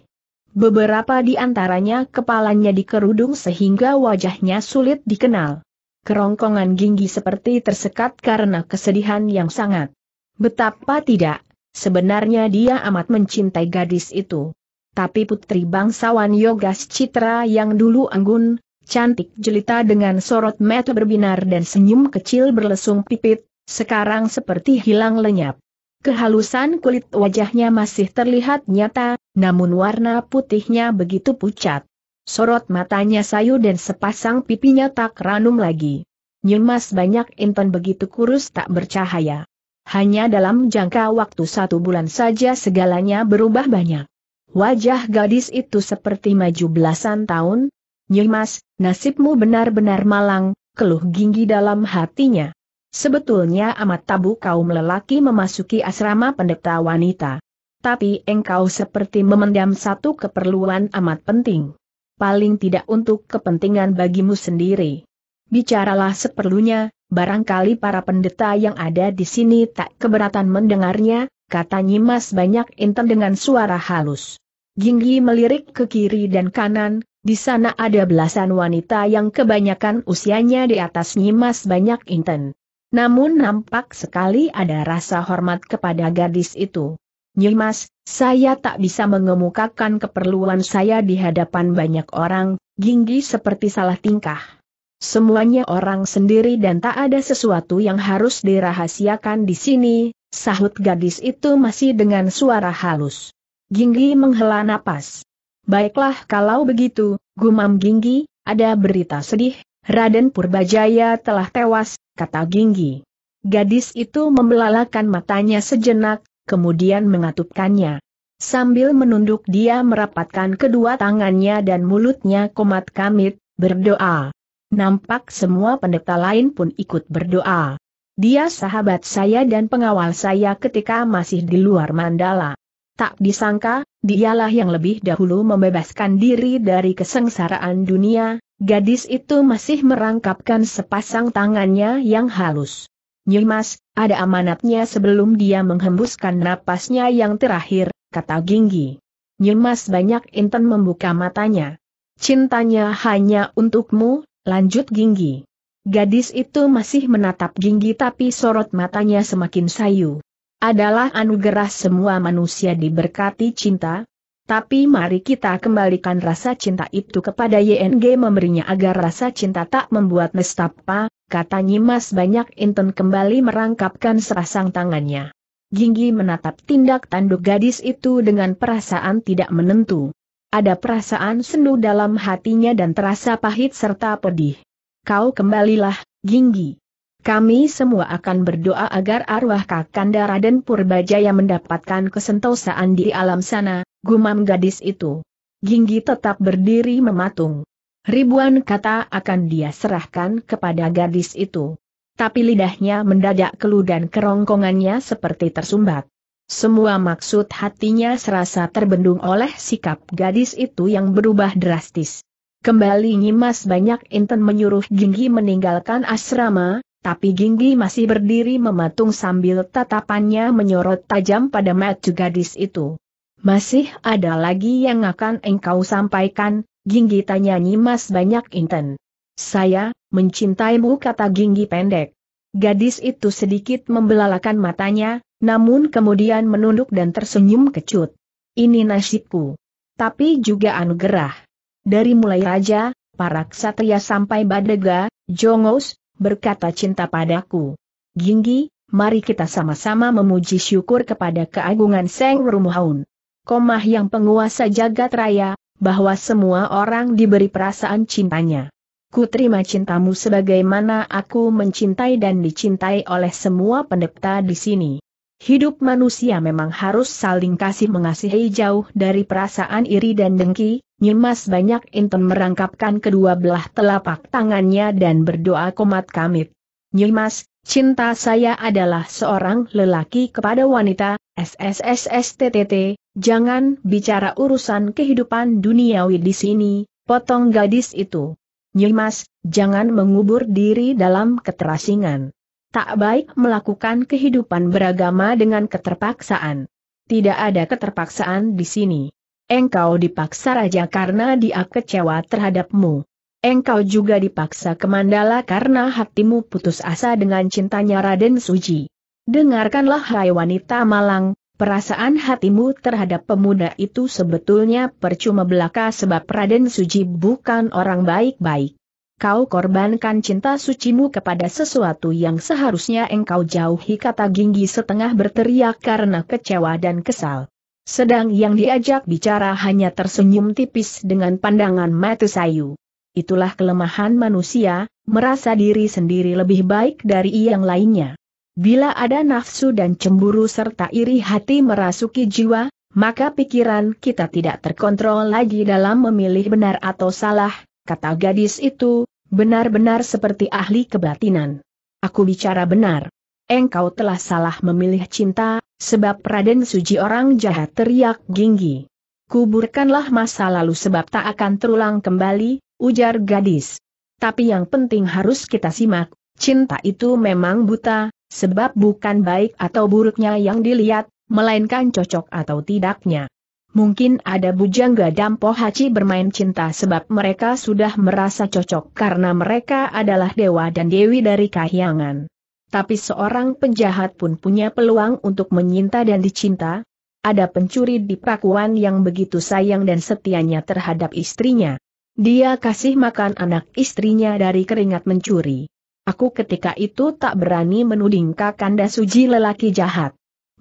Beberapa di antaranya kepalanya dikerudung sehingga wajahnya sulit dikenal. Kerongkongan ginggi seperti tersekat karena kesedihan yang sangat. Betapa tidak, sebenarnya dia amat mencintai gadis itu. Tapi putri bangsawan Yogas Citra yang dulu anggun, cantik jelita dengan sorot mata berbinar dan senyum kecil berlesung pipit, sekarang seperti hilang lenyap. Kehalusan kulit wajahnya masih terlihat nyata, namun warna putihnya begitu pucat. Sorot matanya sayu dan sepasang pipinya tak ranum lagi. Nyemas banyak intan begitu kurus tak bercahaya. Hanya dalam jangka waktu satu bulan saja segalanya berubah banyak. Wajah gadis itu seperti maju belasan tahun. Nyemas, nasibmu benar-benar malang, keluh ginggi dalam hatinya. Sebetulnya amat tabu kaum lelaki memasuki asrama pendeta wanita tapi engkau seperti memendam satu keperluan amat penting. Paling tidak untuk kepentingan bagimu sendiri. Bicaralah seperlunya, barangkali para pendeta yang ada di sini tak keberatan mendengarnya, kata Nyimas banyak inten dengan suara halus. Ginggi melirik ke kiri dan kanan, di sana ada belasan wanita yang kebanyakan usianya di atas Nyimas Banyak Inten. Namun nampak sekali ada rasa hormat kepada gadis itu. Nyimas, saya tak bisa mengemukakan keperluan saya di hadapan banyak orang, Ginggi seperti salah tingkah. Semuanya orang sendiri dan tak ada sesuatu yang harus dirahasiakan di sini, sahut gadis itu masih dengan suara halus. Ginggi menghela napas. Baiklah kalau begitu, gumam Ginggi, ada berita sedih, Raden Purbajaya telah tewas, kata Ginggi. Gadis itu membelalakan matanya sejenak, kemudian mengatupkannya. Sambil menunduk dia merapatkan kedua tangannya dan mulutnya komat kamit, berdoa. Nampak semua pendeta lain pun ikut berdoa. Dia sahabat saya dan pengawal saya ketika masih di luar mandala. Tak disangka, dialah yang lebih dahulu membebaskan diri dari kesengsaraan dunia, gadis itu masih merangkapkan sepasang tangannya yang halus. Nyimas, ada amanatnya sebelum dia menghembuskan napasnya yang terakhir, kata Ginggi. Nyimas banyak intan membuka matanya. Cintanya hanya untukmu, lanjut Ginggi. Gadis itu masih menatap Ginggi tapi sorot matanya semakin sayu. Adalah anugerah semua manusia diberkati cinta, tapi mari kita kembalikan rasa cinta itu kepada YNG memberinya agar rasa cinta tak membuat nestapa, kata Nyimas banyak Inten kembali merangkapkan serasang tangannya. Jinggi menatap tindak tanduk gadis itu dengan perasaan tidak menentu. Ada perasaan sendu dalam hatinya dan terasa pahit serta pedih. Kau kembalilah, Jinggi. Kami semua akan berdoa agar arwah Kakanda Raden Purbajaya mendapatkan kesentosaan di alam sana, gumam gadis itu. Ginggi tetap berdiri mematung. Ribuan kata akan dia serahkan kepada gadis itu. Tapi lidahnya mendadak keluh dan kerongkongannya seperti tersumbat. Semua maksud hatinya serasa terbendung oleh sikap gadis itu yang berubah drastis. Kembali Nyimas banyak Inten menyuruh Ginggi meninggalkan asrama, tapi Ginggi masih berdiri mematung sambil tatapannya menyorot tajam pada mata gadis itu. Masih ada lagi yang akan engkau sampaikan, Ginggi tanya Nyimas banyak inten. Saya, mencintaimu kata Ginggi pendek. Gadis itu sedikit membelalakan matanya, namun kemudian menunduk dan tersenyum kecut. Ini nasibku. Tapi juga anugerah. Dari mulai raja, para ksatria sampai badega, jongos, berkata cinta padaku. Ginggi, mari kita sama-sama memuji syukur kepada keagungan Seng Rumuhaun. Komah yang penguasa jagat raya, bahwa semua orang diberi perasaan cintanya. Ku terima cintamu sebagaimana aku mencintai dan dicintai oleh semua pendeta di sini. Hidup manusia memang harus saling kasih mengasihi jauh dari perasaan iri dan dengki, Nyimas banyak inten merangkapkan kedua belah telapak tangannya dan berdoa komat kamit. Nyimas, cinta saya adalah seorang lelaki kepada wanita, SSSSTTT, jangan bicara urusan kehidupan duniawi di sini, potong gadis itu. Nyimas, jangan mengubur diri dalam keterasingan. Tak baik melakukan kehidupan beragama dengan keterpaksaan. Tidak ada keterpaksaan di sini. Engkau dipaksa raja karena dia kecewa terhadapmu. Engkau juga dipaksa ke Mandala karena hatimu putus asa dengan cintanya Raden Suji. Dengarkanlah hai wanita malang, perasaan hatimu terhadap pemuda itu sebetulnya percuma belaka sebab Raden Suji bukan orang baik-baik kau korbankan cinta sucimu kepada sesuatu yang seharusnya engkau jauhi kata Ginggi setengah berteriak karena kecewa dan kesal. Sedang yang diajak bicara hanya tersenyum tipis dengan pandangan mata sayu. Itulah kelemahan manusia, merasa diri sendiri lebih baik dari yang lainnya. Bila ada nafsu dan cemburu serta iri hati merasuki jiwa, maka pikiran kita tidak terkontrol lagi dalam memilih benar atau salah, kata gadis itu, benar-benar seperti ahli kebatinan. Aku bicara benar. Engkau telah salah memilih cinta, sebab Raden Suji orang jahat teriak Ginggi. Kuburkanlah masa lalu sebab tak akan terulang kembali, ujar gadis. Tapi yang penting harus kita simak, cinta itu memang buta, sebab bukan baik atau buruknya yang dilihat, melainkan cocok atau tidaknya mungkin ada bujangga dan pohaci bermain cinta sebab mereka sudah merasa cocok karena mereka adalah dewa dan dewi dari kahyangan. Tapi seorang penjahat pun punya peluang untuk menyinta dan dicinta, ada pencuri di Pakuan yang begitu sayang dan setianya terhadap istrinya. Dia kasih makan anak istrinya dari keringat mencuri. Aku ketika itu tak berani menuding Kakanda Suji lelaki jahat.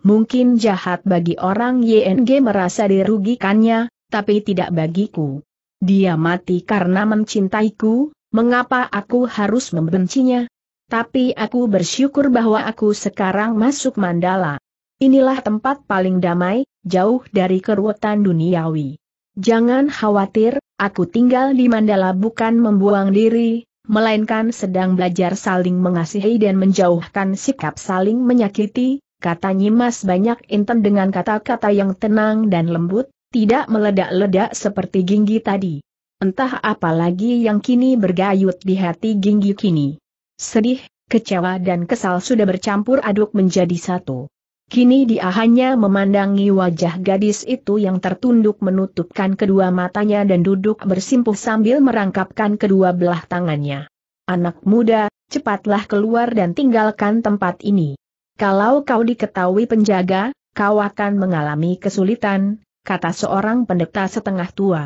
Mungkin jahat bagi orang YNG merasa dirugikannya, tapi tidak bagiku. Dia mati karena mencintaiku, mengapa aku harus membencinya? Tapi aku bersyukur bahwa aku sekarang masuk mandala. Inilah tempat paling damai, jauh dari keruwetan duniawi. Jangan khawatir, aku tinggal di mandala bukan membuang diri, melainkan sedang belajar saling mengasihi dan menjauhkan sikap saling menyakiti, kata Nyimas banyak inten dengan kata-kata yang tenang dan lembut, tidak meledak-ledak seperti Ginggi tadi. Entah apa lagi yang kini bergayut di hati Ginggi kini. Sedih, kecewa dan kesal sudah bercampur aduk menjadi satu. Kini dia hanya memandangi wajah gadis itu yang tertunduk menutupkan kedua matanya dan duduk bersimpuh sambil merangkapkan kedua belah tangannya. Anak muda, cepatlah keluar dan tinggalkan tempat ini. Kalau kau diketahui penjaga, kau akan mengalami kesulitan, kata seorang pendeta setengah tua.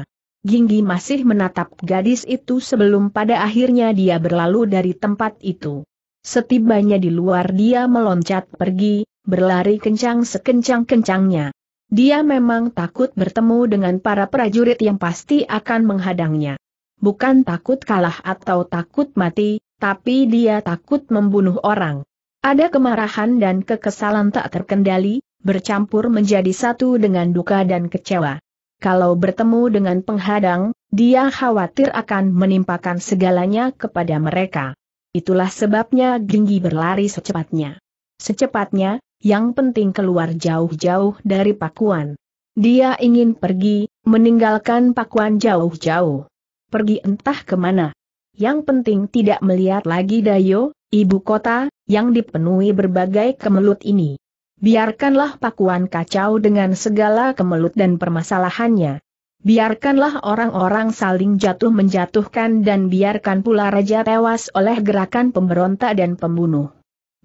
Ginggi masih menatap gadis itu sebelum pada akhirnya dia berlalu dari tempat itu. Setibanya di luar dia meloncat pergi, berlari kencang sekencang-kencangnya. Dia memang takut bertemu dengan para prajurit yang pasti akan menghadangnya. Bukan takut kalah atau takut mati, tapi dia takut membunuh orang. Ada kemarahan dan kekesalan tak terkendali, bercampur menjadi satu dengan duka dan kecewa. Kalau bertemu dengan penghadang, dia khawatir akan menimpakan segalanya kepada mereka. Itulah sebabnya Ginggi berlari secepatnya. Secepatnya, yang penting keluar jauh-jauh dari pakuan. Dia ingin pergi, meninggalkan pakuan jauh-jauh. Pergi entah kemana. Yang penting tidak melihat lagi Dayo, ibu kota, yang dipenuhi berbagai kemelut ini. Biarkanlah pakuan kacau dengan segala kemelut dan permasalahannya. Biarkanlah orang-orang saling jatuh menjatuhkan dan biarkan pula raja tewas oleh gerakan pemberontak dan pembunuh.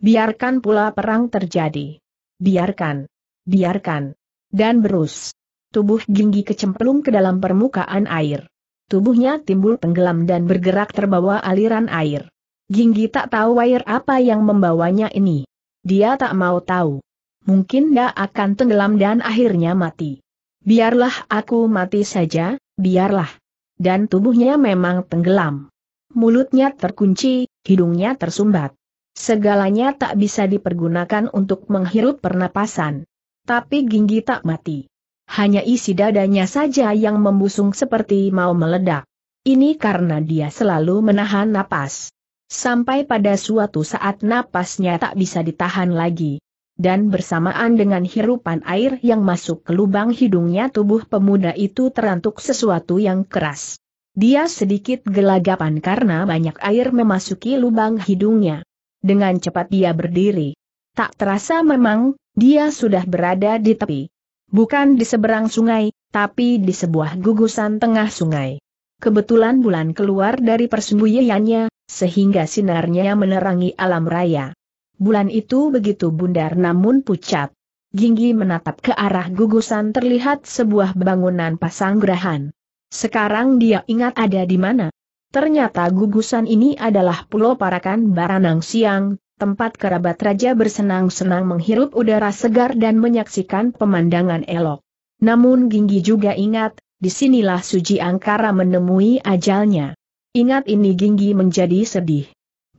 Biarkan pula perang terjadi. Biarkan. Biarkan. Dan berus. Tubuh Ginggi kecemplung ke dalam permukaan air. Tubuhnya timbul tenggelam dan bergerak terbawa aliran air. Ginggi tak tahu air apa yang membawanya ini. Dia tak mau tahu. Mungkin dia akan tenggelam dan akhirnya mati. Biarlah aku mati saja, biarlah. Dan tubuhnya memang tenggelam. Mulutnya terkunci, hidungnya tersumbat. Segalanya tak bisa dipergunakan untuk menghirup pernapasan. Tapi Ginggi tak mati. Hanya isi dadanya saja yang membusung seperti mau meledak. Ini karena dia selalu menahan napas. Sampai pada suatu saat napasnya tak bisa ditahan lagi. Dan bersamaan dengan hirupan air yang masuk ke lubang hidungnya tubuh pemuda itu terantuk sesuatu yang keras. Dia sedikit gelagapan karena banyak air memasuki lubang hidungnya. Dengan cepat dia berdiri. Tak terasa memang, dia sudah berada di tepi. Bukan di seberang sungai, tapi di sebuah gugusan tengah sungai. Kebetulan bulan keluar dari persembunyiannya, sehingga sinarnya menerangi alam raya. Bulan itu begitu bundar namun pucat. Ginggi menatap ke arah gugusan terlihat sebuah bangunan pasanggrahan. Sekarang dia ingat ada di mana. Ternyata gugusan ini adalah Pulau Parakan Baranang Siang, tempat kerabat raja bersenang-senang menghirup udara segar dan menyaksikan pemandangan elok. Namun Ginggi juga ingat, disinilah Suji Angkara menemui ajalnya. Ingat ini Ginggi menjadi sedih.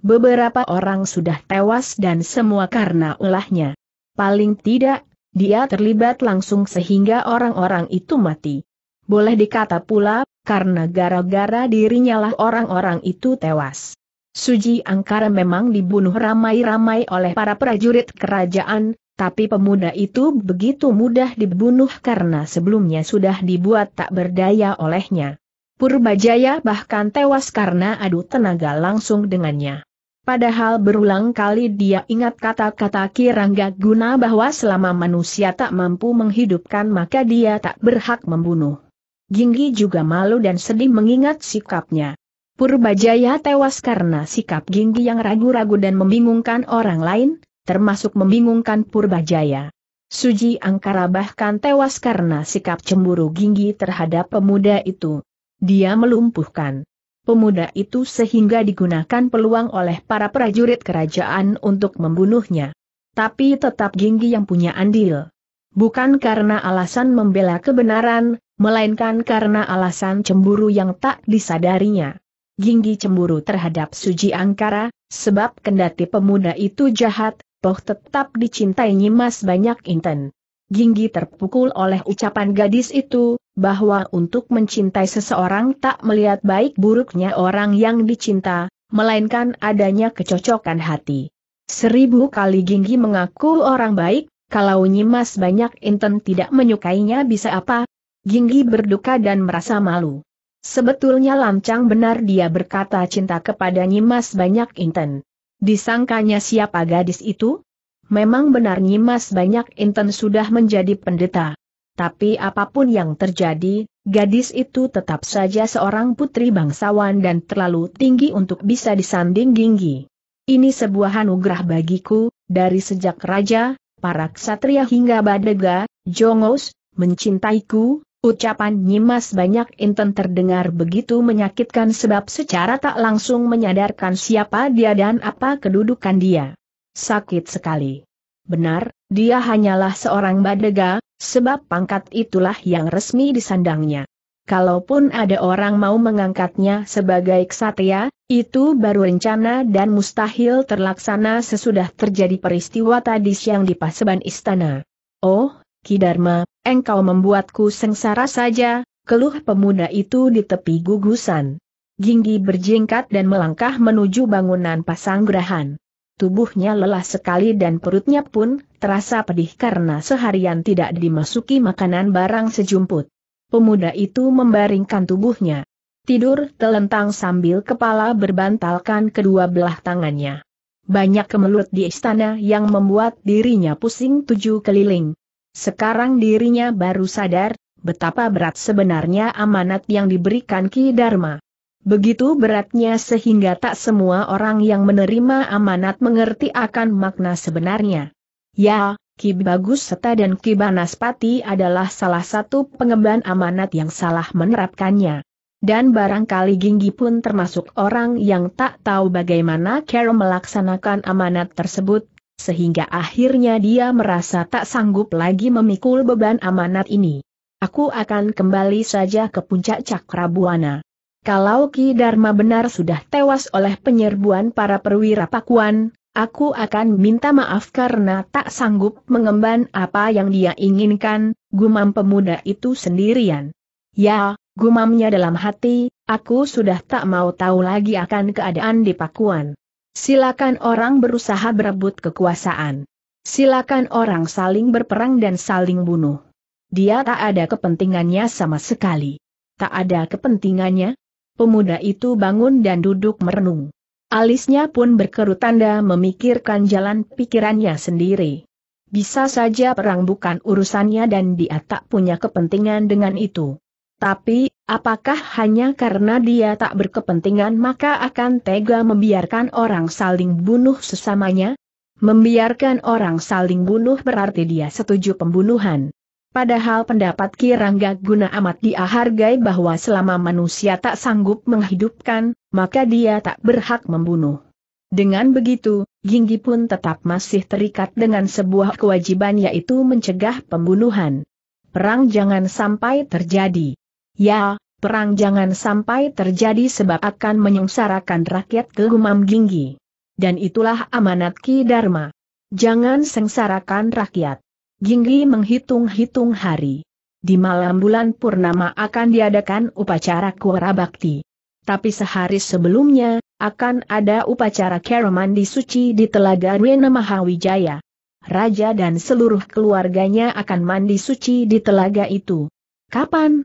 Beberapa orang sudah tewas dan semua karena ulahnya. Paling tidak, dia terlibat langsung sehingga orang-orang itu mati. Boleh dikata pula, karena gara-gara dirinya lah orang-orang itu tewas. Suji Angkara memang dibunuh ramai-ramai oleh para prajurit kerajaan, tapi pemuda itu begitu mudah dibunuh karena sebelumnya sudah dibuat tak berdaya olehnya. Purbajaya bahkan tewas karena adu tenaga langsung dengannya. Padahal berulang kali dia ingat kata-kata Kirangga Guna bahwa selama manusia tak mampu menghidupkan maka dia tak berhak membunuh. Ginggi juga malu dan sedih mengingat sikapnya. Purbajaya tewas karena sikap Ginggi yang ragu-ragu dan membingungkan orang lain, termasuk membingungkan Purbajaya. Suji Angkara bahkan tewas karena sikap cemburu Ginggi terhadap pemuda itu. Dia melumpuhkan pemuda itu sehingga digunakan peluang oleh para prajurit kerajaan untuk membunuhnya. Tapi tetap Ginggi yang punya andil. Bukan karena alasan membela kebenaran, melainkan karena alasan cemburu yang tak disadarinya. Ginggi cemburu terhadap Suji Angkara, sebab kendati pemuda itu jahat, toh tetap dicintai Nyimas banyak Inten. Ginggi terpukul oleh ucapan gadis itu, bahwa untuk mencintai seseorang tak melihat baik buruknya orang yang dicinta, melainkan adanya kecocokan hati. Seribu kali Ginggi mengaku orang baik, kalau Nyimas banyak Inten tidak menyukainya bisa apa? Ginggi berduka dan merasa malu. Sebetulnya lancang benar dia berkata cinta kepada Nyimas banyak Inten. Disangkanya siapa gadis itu? Memang benar Nyimas Banyak Inten sudah menjadi pendeta. Tapi apapun yang terjadi, gadis itu tetap saja seorang putri bangsawan dan terlalu tinggi untuk bisa disanding tinggi. Ini sebuah anugerah bagiku, dari sejak raja, para ksatria hingga badega, jongos, mencintaiku, ucapan nyimas banyak inten terdengar begitu menyakitkan sebab secara tak langsung menyadarkan siapa dia dan apa kedudukan dia. Sakit sekali. Benar, dia hanyalah seorang badega, Sebab pangkat itulah yang resmi disandangnya. Kalaupun ada orang mau mengangkatnya sebagai ksatria, itu baru rencana dan mustahil terlaksana sesudah terjadi peristiwa tadi siang di Paseban Istana. Oh, Kidarma, engkau membuatku sengsara saja, keluh pemuda itu di tepi gugusan. Ginggi berjingkat dan melangkah menuju bangunan pasanggrahan. Tubuhnya lelah sekali dan perutnya pun terasa pedih karena seharian tidak dimasuki makanan barang sejumput. Pemuda itu membaringkan tubuhnya. Tidur telentang sambil kepala berbantalkan kedua belah tangannya. Banyak kemelut di istana yang membuat dirinya pusing tujuh keliling. Sekarang dirinya baru sadar, betapa berat sebenarnya amanat yang diberikan Ki Dharma. Begitu beratnya sehingga tak semua orang yang menerima amanat mengerti akan makna sebenarnya. Ya, Ki Bagus Seta dan Ki Banaspati adalah salah satu pengemban amanat yang salah menerapkannya. Dan barangkali Ginggi pun termasuk orang yang tak tahu bagaimana cara melaksanakan amanat tersebut, sehingga akhirnya dia merasa tak sanggup lagi memikul beban amanat ini. Aku akan kembali saja ke puncak Cakrabuana. Kalau Ki Dharma benar sudah tewas oleh penyerbuan para perwira Pakuan, aku akan minta maaf karena tak sanggup mengemban apa yang dia inginkan, gumam pemuda itu sendirian. Ya, gumamnya dalam hati, aku sudah tak mau tahu lagi akan keadaan di Pakuan. Silakan orang berusaha berebut kekuasaan. Silakan orang saling berperang dan saling bunuh. Dia tak ada kepentingannya sama sekali. Tak ada kepentingannya? Pemuda itu bangun dan duduk merenung. Alisnya pun berkerut tanda memikirkan jalan pikirannya sendiri. Bisa saja perang bukan urusannya dan dia tak punya kepentingan dengan itu. Tapi, apakah hanya karena dia tak berkepentingan maka akan tega membiarkan orang saling bunuh sesamanya? Membiarkan orang saling bunuh berarti dia setuju pembunuhan. Padahal pendapat Kirangga Guna amat dihargai bahwa selama manusia tak sanggup menghidupkan, maka dia tak berhak membunuh. Dengan begitu, Ginggi pun tetap masih terikat dengan sebuah kewajiban yaitu mencegah pembunuhan. Perang jangan sampai terjadi. Ya, perang jangan sampai terjadi sebab akan menyengsarakan rakyat kegumam Ginggi. Dan itulah amanat Ki Dharma. Jangan sengsarakan rakyat. Ginggi menghitung-hitung hari. Di malam bulan purnama akan diadakan upacara Kuara Bakti. Tapi sehari sebelumnya, akan ada upacara Keramandi Suci di Telaga Wena Mahawijaya. Raja dan seluruh keluarganya akan mandi suci di telaga itu. Kapan?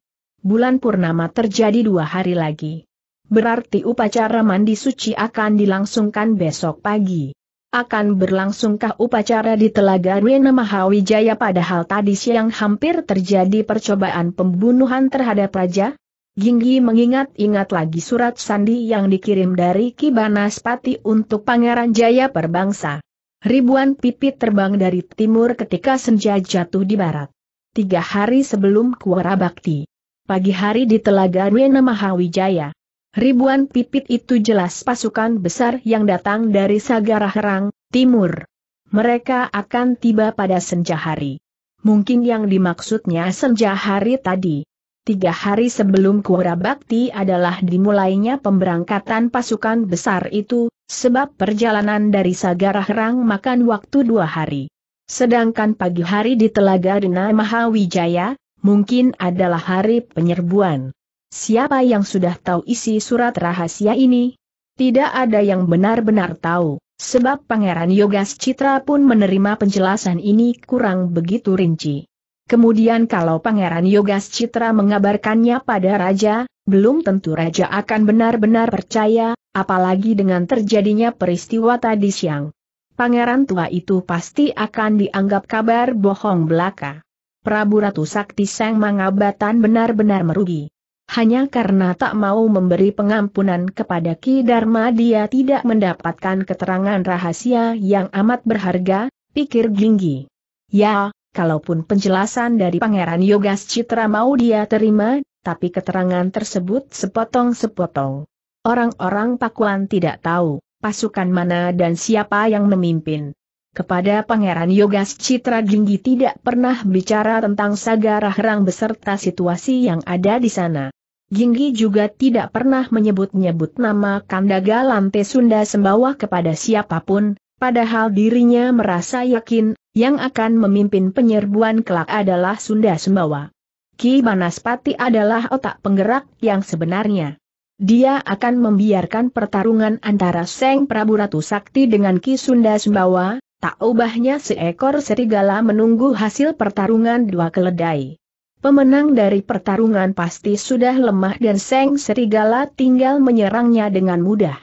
Bulan purnama terjadi dua hari lagi. Berarti upacara mandi suci akan dilangsungkan besok pagi akan berlangsungkah upacara di Telaga Rina Mahawijaya padahal tadi siang hampir terjadi percobaan pembunuhan terhadap Raja? Ginggi mengingat-ingat lagi surat sandi yang dikirim dari Kibanaspati untuk Pangeran Jaya Perbangsa. Ribuan pipit terbang dari timur ketika senja jatuh di barat. Tiga hari sebelum Kuara Bakti. Pagi hari di Telaga Rina Mahawijaya. Ribuan pipit itu jelas pasukan besar yang datang dari Sagara Herang, Timur. Mereka akan tiba pada senja hari. Mungkin yang dimaksudnya senja hari tadi. Tiga hari sebelum Kuara Bakti adalah dimulainya pemberangkatan pasukan besar itu, sebab perjalanan dari Sagara Herang makan waktu dua hari. Sedangkan pagi hari di Telaga Dena Mahawijaya, mungkin adalah hari penyerbuan. Siapa yang sudah tahu isi surat rahasia ini? Tidak ada yang benar-benar tahu, sebab Pangeran Yogas Citra pun menerima penjelasan ini kurang begitu rinci. Kemudian kalau Pangeran Yogas Citra mengabarkannya pada Raja, belum tentu Raja akan benar-benar percaya, apalagi dengan terjadinya peristiwa tadi siang. Pangeran tua itu pasti akan dianggap kabar bohong belaka. Prabu Ratu Sakti Seng Mangabatan benar-benar merugi hanya karena tak mau memberi pengampunan kepada Ki Dharma dia tidak mendapatkan keterangan rahasia yang amat berharga, pikir Ginggi. Ya, kalaupun penjelasan dari Pangeran Yogas Citra mau dia terima, tapi keterangan tersebut sepotong-sepotong. Orang-orang Pakuan tidak tahu, pasukan mana dan siapa yang memimpin. Kepada Pangeran Yogas Citra Ginggi tidak pernah bicara tentang Saga Rahrang beserta situasi yang ada di sana. Jinggi juga tidak pernah menyebut-nyebut nama Kandaga Lante Sunda Sembawa kepada siapapun, padahal dirinya merasa yakin, yang akan memimpin penyerbuan kelak adalah Sunda Sembawa. Ki Banaspati adalah otak penggerak yang sebenarnya. Dia akan membiarkan pertarungan antara Seng Prabu Ratu Sakti dengan Ki Sunda Sembawa, tak ubahnya seekor serigala menunggu hasil pertarungan dua keledai. Pemenang dari pertarungan pasti sudah lemah dan Seng Serigala tinggal menyerangnya dengan mudah.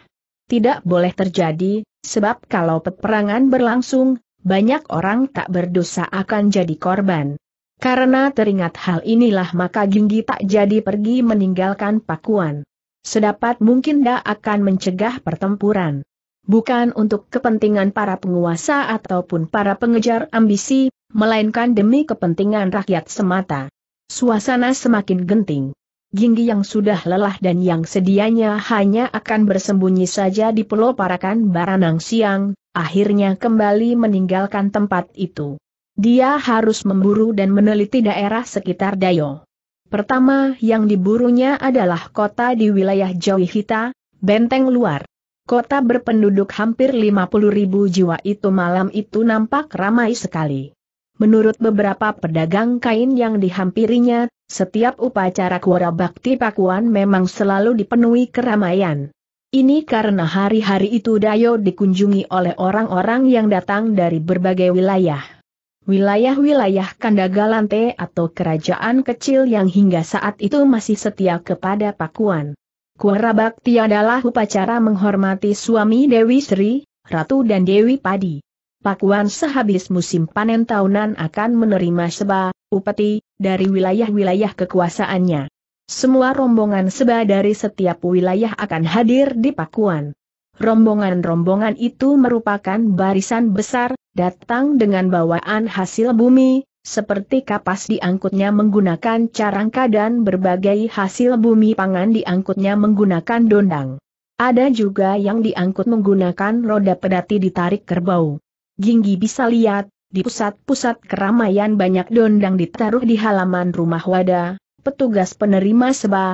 Tidak boleh terjadi, sebab kalau peperangan berlangsung, banyak orang tak berdosa akan jadi korban. Karena teringat hal inilah maka Ginggi tak jadi pergi meninggalkan Pakuan. Sedapat mungkin dia akan mencegah pertempuran. Bukan untuk kepentingan para penguasa ataupun para pengejar ambisi, melainkan demi kepentingan rakyat semata. Suasana semakin genting. Ginggi yang sudah lelah dan yang sedianya hanya akan bersembunyi saja di Pulau Parakan Baranang Siang, akhirnya kembali meninggalkan tempat itu. Dia harus memburu dan meneliti daerah sekitar Dayo. Pertama yang diburunya adalah kota di wilayah Jauhita, Benteng Luar. Kota berpenduduk hampir 50 ribu jiwa itu malam itu nampak ramai sekali. Menurut beberapa pedagang kain yang dihampirinya, setiap upacara Kuara Bakti Pakuan memang selalu dipenuhi keramaian. Ini karena hari-hari itu Dayo dikunjungi oleh orang-orang yang datang dari berbagai wilayah. Wilayah-wilayah Kandagalante atau kerajaan kecil yang hingga saat itu masih setia kepada Pakuan. Kuara Bakti adalah upacara menghormati suami Dewi Sri, Ratu dan Dewi Padi. Pakuan sehabis musim panen tahunan akan menerima seba, upeti, dari wilayah-wilayah kekuasaannya. Semua rombongan seba dari setiap wilayah akan hadir di Pakuan. Rombongan-rombongan itu merupakan barisan besar, datang dengan bawaan hasil bumi, seperti kapas diangkutnya menggunakan carangka dan berbagai hasil bumi pangan diangkutnya menggunakan dondang. Ada juga yang diangkut menggunakan roda pedati ditarik kerbau. Ginggi bisa lihat, di pusat-pusat keramaian banyak dondang ditaruh di halaman rumah wada, petugas penerima seba,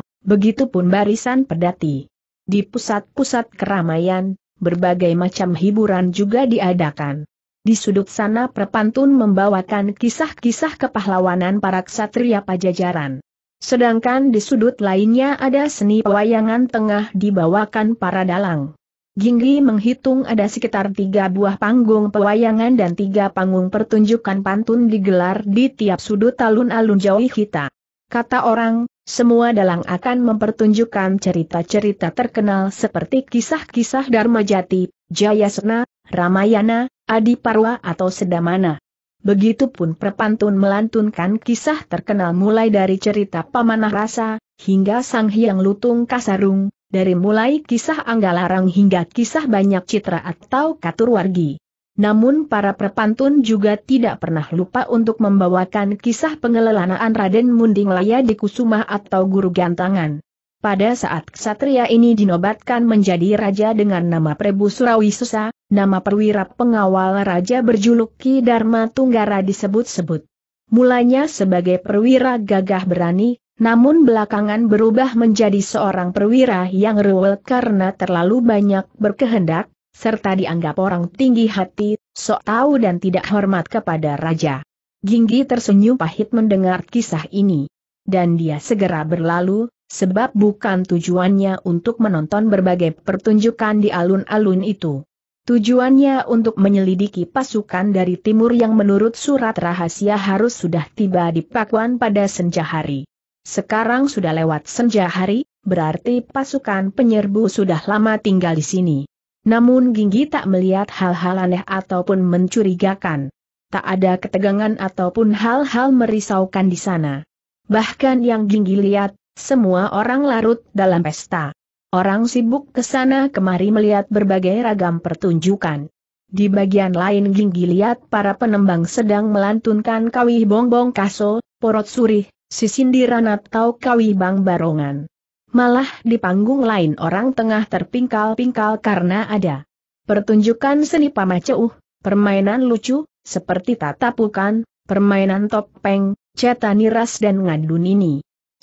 pun barisan pedati. Di pusat-pusat keramaian, berbagai macam hiburan juga diadakan. Di sudut sana perpantun membawakan kisah-kisah kepahlawanan para ksatria pajajaran. Sedangkan di sudut lainnya ada seni pewayangan tengah dibawakan para dalang. Ginggi menghitung ada sekitar tiga buah panggung pewayangan dan tiga panggung pertunjukan pantun digelar di tiap sudut alun-alun jauh kita. Kata orang, semua dalang akan mempertunjukkan cerita-cerita terkenal seperti kisah-kisah Dharma Jati, Jayasena, Ramayana, Adiparwa atau Sedamana. Begitupun perpantun melantunkan kisah terkenal mulai dari cerita Pamanah Rasa, hingga Sang Hyang Lutung Kasarung, dari mulai kisah Anggalarang hingga kisah banyak citra atau katurwargi. Namun para perpantun juga tidak pernah lupa untuk membawakan kisah pengelelanaan Raden Munding Laya di Kusuma atau Guru Gantangan. Pada saat ksatria ini dinobatkan menjadi raja dengan nama Prabu Surawisesa, nama perwira pengawal raja berjuluk Ki Dharma Tunggara disebut-sebut. Mulanya sebagai perwira gagah berani, namun belakangan berubah menjadi seorang perwira yang rewel karena terlalu banyak berkehendak, serta dianggap orang tinggi hati, sok tahu dan tidak hormat kepada raja. Ginggi tersenyum pahit mendengar kisah ini. Dan dia segera berlalu, sebab bukan tujuannya untuk menonton berbagai pertunjukan di alun-alun itu. Tujuannya untuk menyelidiki pasukan dari timur yang menurut surat rahasia harus sudah tiba di Pakuan pada senja hari. Sekarang sudah lewat senja hari, berarti pasukan penyerbu sudah lama tinggal di sini. Namun Ginggi tak melihat hal-hal aneh ataupun mencurigakan. Tak ada ketegangan ataupun hal-hal merisaukan di sana. Bahkan yang Ginggi lihat, semua orang larut dalam pesta. Orang sibuk ke sana kemari melihat berbagai ragam pertunjukan. Di bagian lain Ginggi lihat para penembang sedang melantunkan kawih bongbong kaso, porot surih, si sindiran atau bang barongan. Malah di panggung lain orang tengah terpingkal-pingkal karena ada pertunjukan seni pamaceuh, permainan lucu, seperti tatapukan, permainan topeng, cetaniras dan ngadun ini.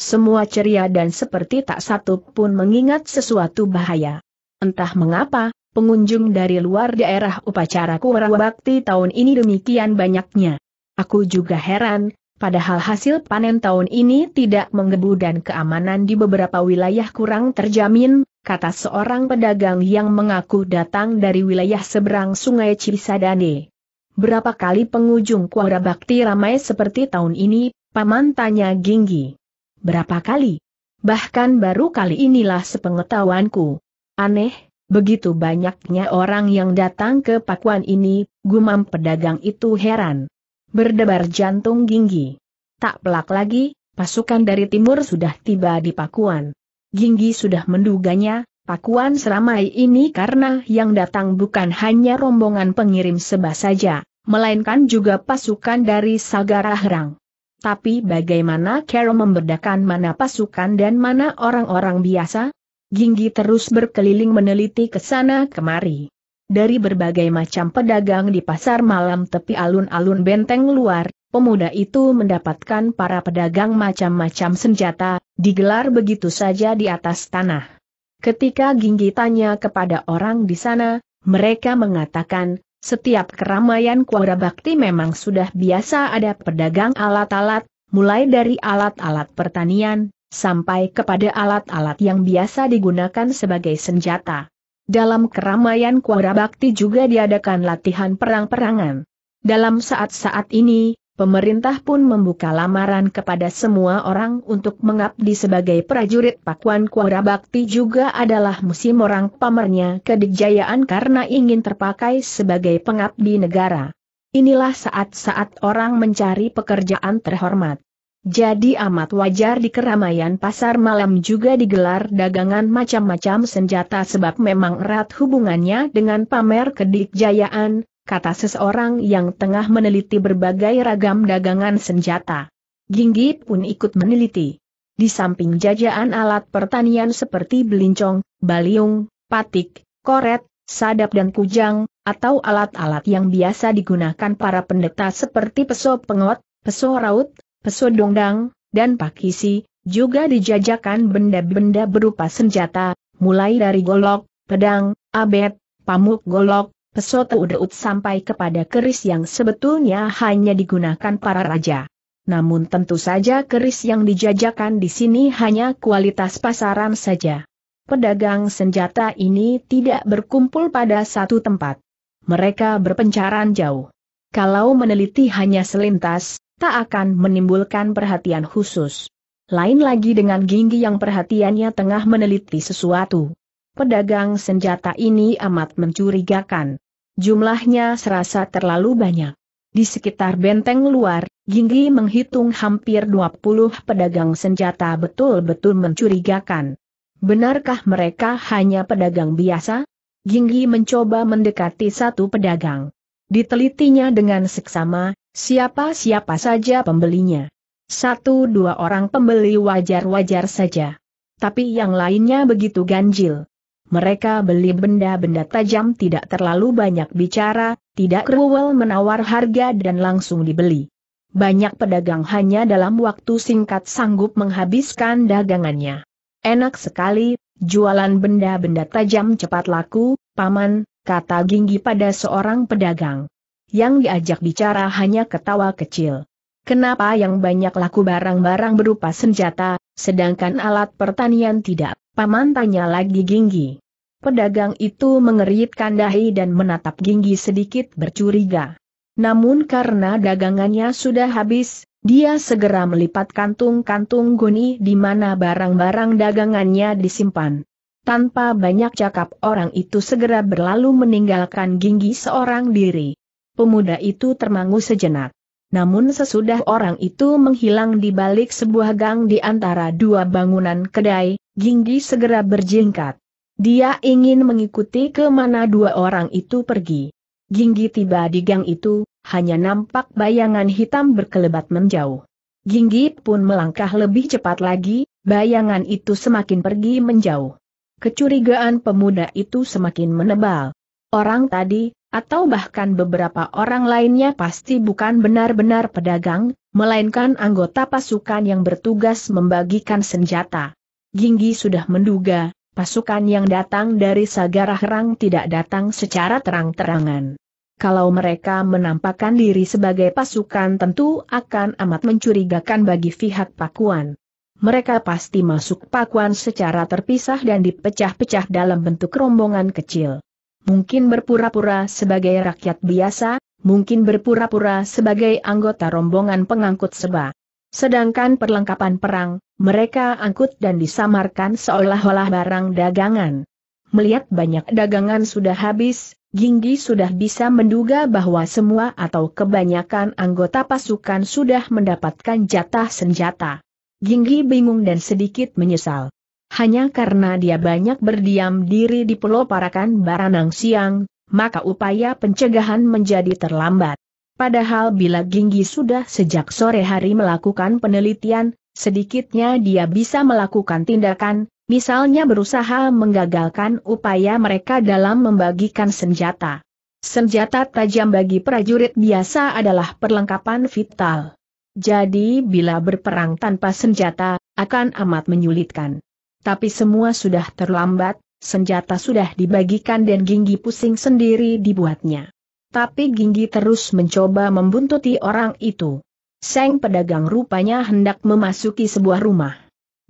Semua ceria dan seperti tak satu pun mengingat sesuatu bahaya. Entah mengapa, pengunjung dari luar daerah upacara Kura Bakti tahun ini demikian banyaknya. Aku juga heran, Padahal hasil panen tahun ini tidak menggebu dan keamanan di beberapa wilayah kurang terjamin, kata seorang pedagang yang mengaku datang dari wilayah seberang sungai Cisadane. Berapa kali pengunjung Kuara Bakti ramai seperti tahun ini, Paman tanya Ginggi. Berapa kali? Bahkan baru kali inilah sepengetahuanku. Aneh, begitu banyaknya orang yang datang ke pakuan ini, gumam pedagang itu heran. Berdebar jantung Ginggi. Tak pelak lagi, pasukan dari timur sudah tiba di Pakuan. Ginggi sudah menduganya, Pakuan seramai ini karena yang datang bukan hanya rombongan pengirim sebah saja, melainkan juga pasukan dari Sagara Herang. Tapi bagaimana Carol membedakan mana pasukan dan mana orang-orang biasa? Ginggi terus berkeliling meneliti ke sana kemari dari berbagai macam pedagang di pasar malam tepi alun-alun benteng luar, pemuda itu mendapatkan para pedagang macam-macam senjata, digelar begitu saja di atas tanah. Ketika Ginggi tanya kepada orang di sana, mereka mengatakan, setiap keramaian Kuara Bakti memang sudah biasa ada pedagang alat-alat, mulai dari alat-alat pertanian, sampai kepada alat-alat yang biasa digunakan sebagai senjata. Dalam keramaian Kuara Bakti juga diadakan latihan perang-perangan. Dalam saat-saat ini, pemerintah pun membuka lamaran kepada semua orang untuk mengabdi sebagai prajurit Pakuan Kuara Bakti juga adalah musim orang pamernya kedikjayaan karena ingin terpakai sebagai pengabdi negara. Inilah saat-saat orang mencari pekerjaan terhormat. Jadi amat wajar di keramaian pasar malam juga digelar dagangan macam-macam senjata sebab memang erat hubungannya dengan pamer kedikjayaan, kata seseorang yang tengah meneliti berbagai ragam dagangan senjata. Ginggi pun ikut meneliti. Di samping jajahan alat pertanian seperti belincong, baliung, patik, koret, sadap dan kujang, atau alat-alat yang biasa digunakan para pendeta seperti peso pengot, peso raut, pesodongdang, dan pakisi, juga dijajakan benda-benda berupa senjata, mulai dari golok, pedang, abet, pamuk golok, pesota udut sampai kepada keris yang sebetulnya hanya digunakan para raja. Namun tentu saja keris yang dijajakan di sini hanya kualitas pasaran saja. Pedagang senjata ini tidak berkumpul pada satu tempat. Mereka berpencaran jauh. Kalau meneliti hanya selintas, tak akan menimbulkan perhatian khusus. Lain lagi dengan Ginggi yang perhatiannya tengah meneliti sesuatu. Pedagang senjata ini amat mencurigakan. Jumlahnya serasa terlalu banyak. Di sekitar benteng luar, Ginggi menghitung hampir 20 pedagang senjata betul-betul mencurigakan. Benarkah mereka hanya pedagang biasa? Ginggi mencoba mendekati satu pedagang. Ditelitinya dengan seksama, Siapa-siapa saja pembelinya. Satu dua orang pembeli wajar-wajar saja. Tapi yang lainnya begitu ganjil. Mereka beli benda-benda tajam tidak terlalu banyak bicara, tidak cruel menawar harga dan langsung dibeli. Banyak pedagang hanya dalam waktu singkat sanggup menghabiskan dagangannya. Enak sekali, jualan benda-benda tajam cepat laku, paman, kata Ginggi pada seorang pedagang yang diajak bicara hanya ketawa kecil. Kenapa yang banyak laku barang-barang berupa senjata, sedangkan alat pertanian tidak? Paman tanya lagi Ginggi. Pedagang itu mengeritkan dahi dan menatap Ginggi sedikit bercuriga. Namun karena dagangannya sudah habis, dia segera melipat kantung-kantung goni di mana barang-barang dagangannya disimpan. Tanpa banyak cakap orang itu segera berlalu meninggalkan Ginggi seorang diri. Pemuda itu termangu sejenak. Namun sesudah orang itu menghilang di balik sebuah gang di antara dua bangunan kedai, Ginggi segera berjingkat. Dia ingin mengikuti ke mana dua orang itu pergi. Ginggi tiba di gang itu, hanya nampak bayangan hitam berkelebat menjauh. Ginggi pun melangkah lebih cepat lagi, bayangan itu semakin pergi menjauh. Kecurigaan pemuda itu semakin menebal. Orang tadi, atau bahkan beberapa orang lainnya pasti bukan benar-benar pedagang, melainkan anggota pasukan yang bertugas membagikan senjata. Ginggi sudah menduga, pasukan yang datang dari Sagara Herang tidak datang secara terang-terangan. Kalau mereka menampakkan diri sebagai pasukan tentu akan amat mencurigakan bagi pihak Pakuan. Mereka pasti masuk Pakuan secara terpisah dan dipecah-pecah dalam bentuk rombongan kecil mungkin berpura-pura sebagai rakyat biasa, mungkin berpura-pura sebagai anggota rombongan pengangkut seba. Sedangkan perlengkapan perang, mereka angkut dan disamarkan seolah-olah barang dagangan. Melihat banyak dagangan sudah habis, Ginggi sudah bisa menduga bahwa semua atau kebanyakan anggota pasukan sudah mendapatkan jatah senjata. Ginggi bingung dan sedikit menyesal hanya karena dia banyak berdiam diri di Pulau Parakan Baranang Siang, maka upaya pencegahan menjadi terlambat. Padahal bila Ginggi sudah sejak sore hari melakukan penelitian, sedikitnya dia bisa melakukan tindakan, misalnya berusaha menggagalkan upaya mereka dalam membagikan senjata. Senjata tajam bagi prajurit biasa adalah perlengkapan vital. Jadi bila berperang tanpa senjata, akan amat menyulitkan. Tapi semua sudah terlambat, senjata sudah dibagikan dan Ginggi pusing sendiri dibuatnya. Tapi Ginggi terus mencoba membuntuti orang itu. Seng pedagang rupanya hendak memasuki sebuah rumah.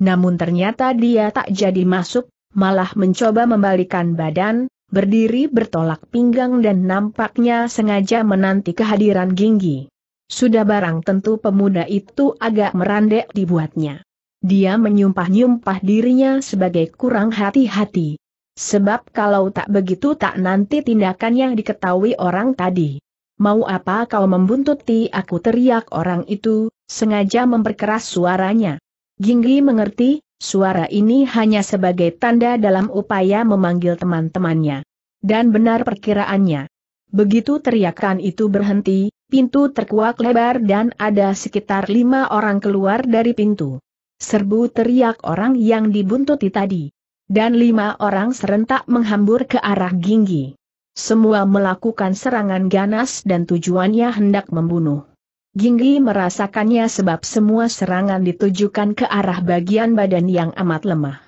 Namun ternyata dia tak jadi masuk, malah mencoba membalikan badan, berdiri bertolak pinggang dan nampaknya sengaja menanti kehadiran Ginggi. Sudah barang tentu pemuda itu agak merandek dibuatnya. Dia menyumpah-nyumpah dirinya sebagai kurang hati-hati. Sebab kalau tak begitu tak nanti tindakan yang diketahui orang tadi. Mau apa kau membuntuti aku teriak orang itu, sengaja memperkeras suaranya. Gingli mengerti, suara ini hanya sebagai tanda dalam upaya memanggil teman-temannya. Dan benar perkiraannya. Begitu teriakan itu berhenti, pintu terkuak lebar dan ada sekitar lima orang keluar dari pintu serbu teriak orang yang dibuntuti tadi. Dan lima orang serentak menghambur ke arah Ginggi. Semua melakukan serangan ganas dan tujuannya hendak membunuh. Ginggi merasakannya sebab semua serangan ditujukan ke arah bagian badan yang amat lemah.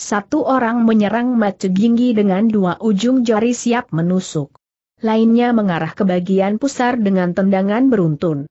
Satu orang menyerang mata Ginggi dengan dua ujung jari siap menusuk. Lainnya mengarah ke bagian pusar dengan tendangan beruntun.